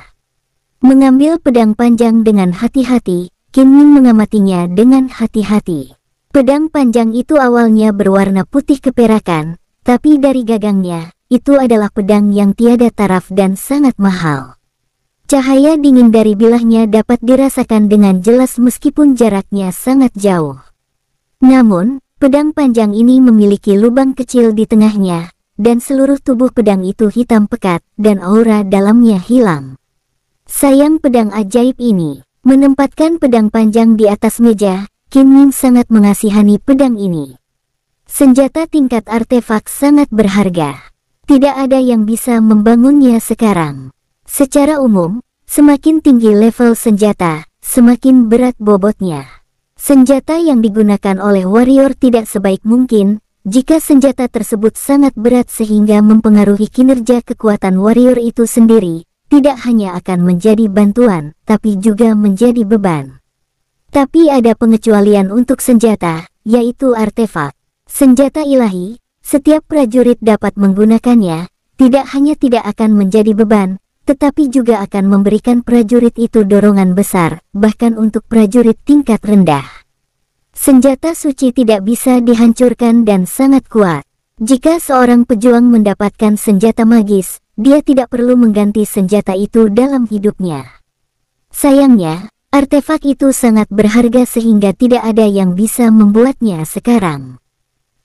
Mengambil pedang panjang dengan hati-hati, Qin Ming mengamatinya dengan hati-hati. Pedang panjang itu awalnya berwarna putih keperakan, tapi dari gagangnya, itu adalah pedang yang tiada taraf dan sangat mahal. Cahaya dingin dari bilahnya dapat dirasakan dengan jelas meskipun jaraknya sangat jauh. Namun, pedang panjang ini memiliki lubang kecil di tengahnya, dan seluruh tubuh pedang itu hitam pekat dan aura dalamnya hilang. Sayang pedang ajaib ini, menempatkan pedang panjang di atas meja, Kim Min sangat mengasihani pedang ini. Senjata tingkat artefak sangat berharga. Tidak ada yang bisa membangunnya sekarang. Secara umum, semakin tinggi level senjata, semakin berat bobotnya. Senjata yang digunakan oleh warrior tidak sebaik mungkin, jika senjata tersebut sangat berat sehingga mempengaruhi kinerja kekuatan warrior itu sendiri, tidak hanya akan menjadi bantuan, tapi juga menjadi beban. Tapi ada pengecualian untuk senjata, yaitu artefak. Senjata ilahi, setiap prajurit dapat menggunakannya, tidak hanya tidak akan menjadi beban, tetapi juga akan memberikan prajurit itu dorongan besar, bahkan untuk prajurit tingkat rendah. Senjata suci tidak bisa dihancurkan dan sangat kuat. Jika seorang pejuang mendapatkan senjata magis, dia tidak perlu mengganti senjata itu dalam hidupnya. Sayangnya, Artefak itu sangat berharga sehingga tidak ada yang bisa membuatnya sekarang.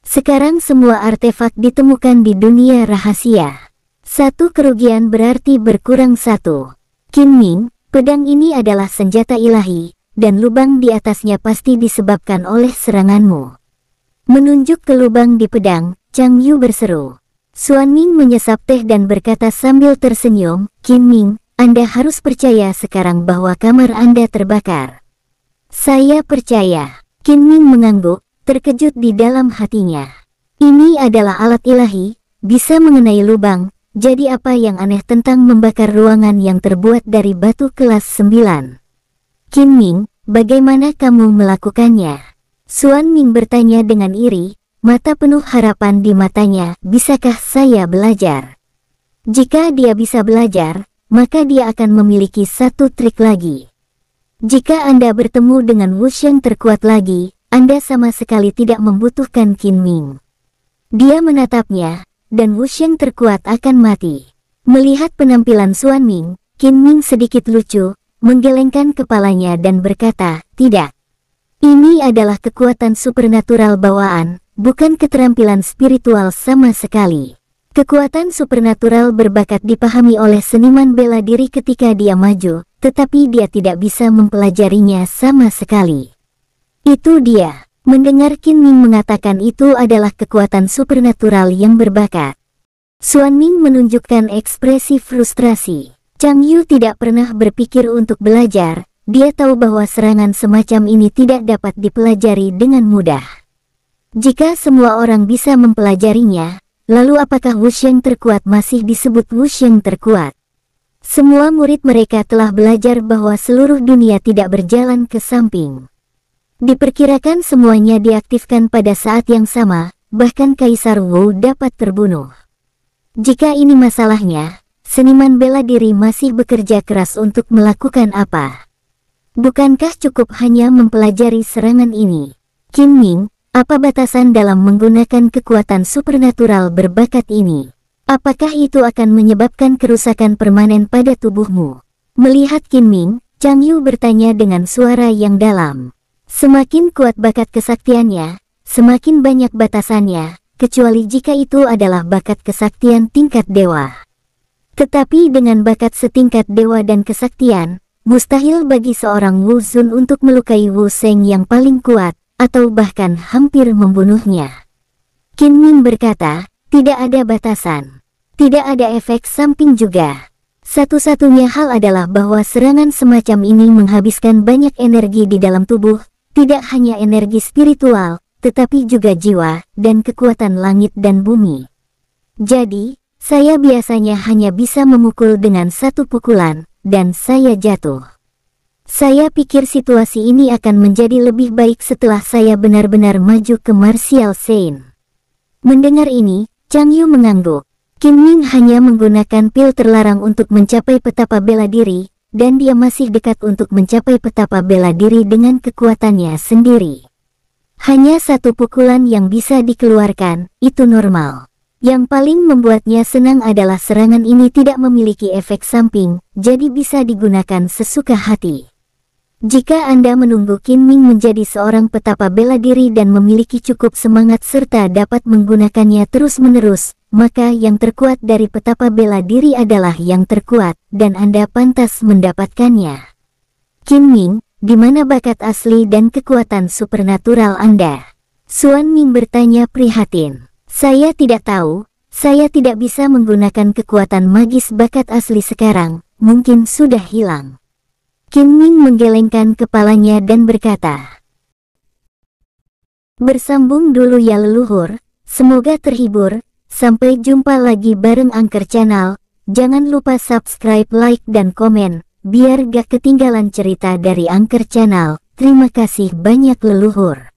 Sekarang semua artefak ditemukan di dunia rahasia. Satu kerugian berarti berkurang satu. Kim Ming, pedang ini adalah senjata ilahi, dan lubang di atasnya pasti disebabkan oleh seranganmu. Menunjuk ke lubang di pedang, Chang Yu berseru. Suan Ming menyesap teh dan berkata sambil tersenyum, Kim Ming, Anda harus percaya sekarang bahwa kamar Anda terbakar. Saya percaya. Kim Ming mengangguk, terkejut di dalam hatinya. Ini adalah alat ilahi, bisa mengenai lubang, jadi apa yang aneh tentang membakar ruangan yang terbuat dari batu kelas 9? Qin Ming, bagaimana kamu melakukannya? Suan Ming bertanya dengan iri, mata penuh harapan di matanya, bisakah saya belajar? Jika dia bisa belajar, maka dia akan memiliki satu trik lagi. Jika Anda bertemu dengan Wuxian terkuat lagi, Anda sama sekali tidak membutuhkan Qin Ming. Dia menatapnya, dan Wuxiang terkuat akan mati. Melihat penampilan Suan Ming, Qin Ming sedikit lucu, menggelengkan kepalanya dan berkata, tidak. Ini adalah kekuatan supernatural bawaan, bukan keterampilan spiritual sama sekali. Kekuatan supernatural berbakat dipahami oleh seniman bela diri ketika dia maju, tetapi dia tidak bisa mempelajarinya sama sekali. Itu dia. Mendengar Qin Ming mengatakan itu adalah kekuatan supernatural yang berbakat. Suan Ming menunjukkan ekspresi frustrasi. Chang Yu tidak pernah berpikir untuk belajar, dia tahu bahwa serangan semacam ini tidak dapat dipelajari dengan mudah. Jika semua orang bisa mempelajarinya, lalu apakah Wuxian terkuat masih disebut Wuxian terkuat? Semua murid mereka telah belajar bahwa seluruh dunia tidak berjalan ke samping. Diperkirakan semuanya diaktifkan pada saat yang sama, bahkan Kaisar Wu dapat terbunuh. Jika ini masalahnya, seniman bela diri masih bekerja keras untuk melakukan apa? Bukankah cukup hanya mempelajari serangan ini? Kim Ming, apa batasan dalam menggunakan kekuatan supernatural berbakat ini? Apakah itu akan menyebabkan kerusakan permanen pada tubuhmu? Melihat Kim Ming, Chang Yu bertanya dengan suara yang dalam. Semakin kuat bakat kesaktiannya, semakin banyak batasannya, kecuali jika itu adalah bakat kesaktian tingkat dewa. Tetapi dengan bakat setingkat dewa dan kesaktian, mustahil bagi seorang Wu Zun untuk melukai Wu Seng yang paling kuat, atau bahkan hampir membunuhnya. Qin Min berkata, tidak ada batasan. Tidak ada efek samping juga. Satu-satunya hal adalah bahwa serangan semacam ini menghabiskan banyak energi di dalam tubuh, tidak hanya energi spiritual, tetapi juga jiwa dan kekuatan langit dan bumi. Jadi, saya biasanya hanya bisa memukul dengan satu pukulan, dan saya jatuh. Saya pikir situasi ini akan menjadi lebih baik setelah saya benar-benar maju ke Martial Saint. Mendengar ini, Chang Yu mengangguk. Kim Ming hanya menggunakan pil terlarang untuk mencapai petapa bela diri, dan dia masih dekat untuk mencapai petapa bela diri dengan kekuatannya sendiri. Hanya satu pukulan yang bisa dikeluarkan, itu normal. Yang paling membuatnya senang adalah serangan ini tidak memiliki efek samping, jadi bisa digunakan sesuka hati. Jika Anda menunggu Qin Ming menjadi seorang petapa bela diri dan memiliki cukup semangat serta dapat menggunakannya terus-menerus, maka yang terkuat dari petapa bela diri adalah yang terkuat, dan Anda pantas mendapatkannya. Kim Ming, di mana bakat asli dan kekuatan supernatural Anda? Suan Ming bertanya prihatin. Saya tidak tahu, saya tidak bisa menggunakan kekuatan magis bakat asli sekarang, mungkin sudah hilang. Kim Ming menggelengkan kepalanya dan berkata, Bersambung dulu ya leluhur, semoga terhibur, Sampai jumpa lagi bareng Angker Channel. Jangan lupa subscribe, like, dan komen. Biar gak ketinggalan cerita dari Angker Channel. Terima kasih banyak leluhur.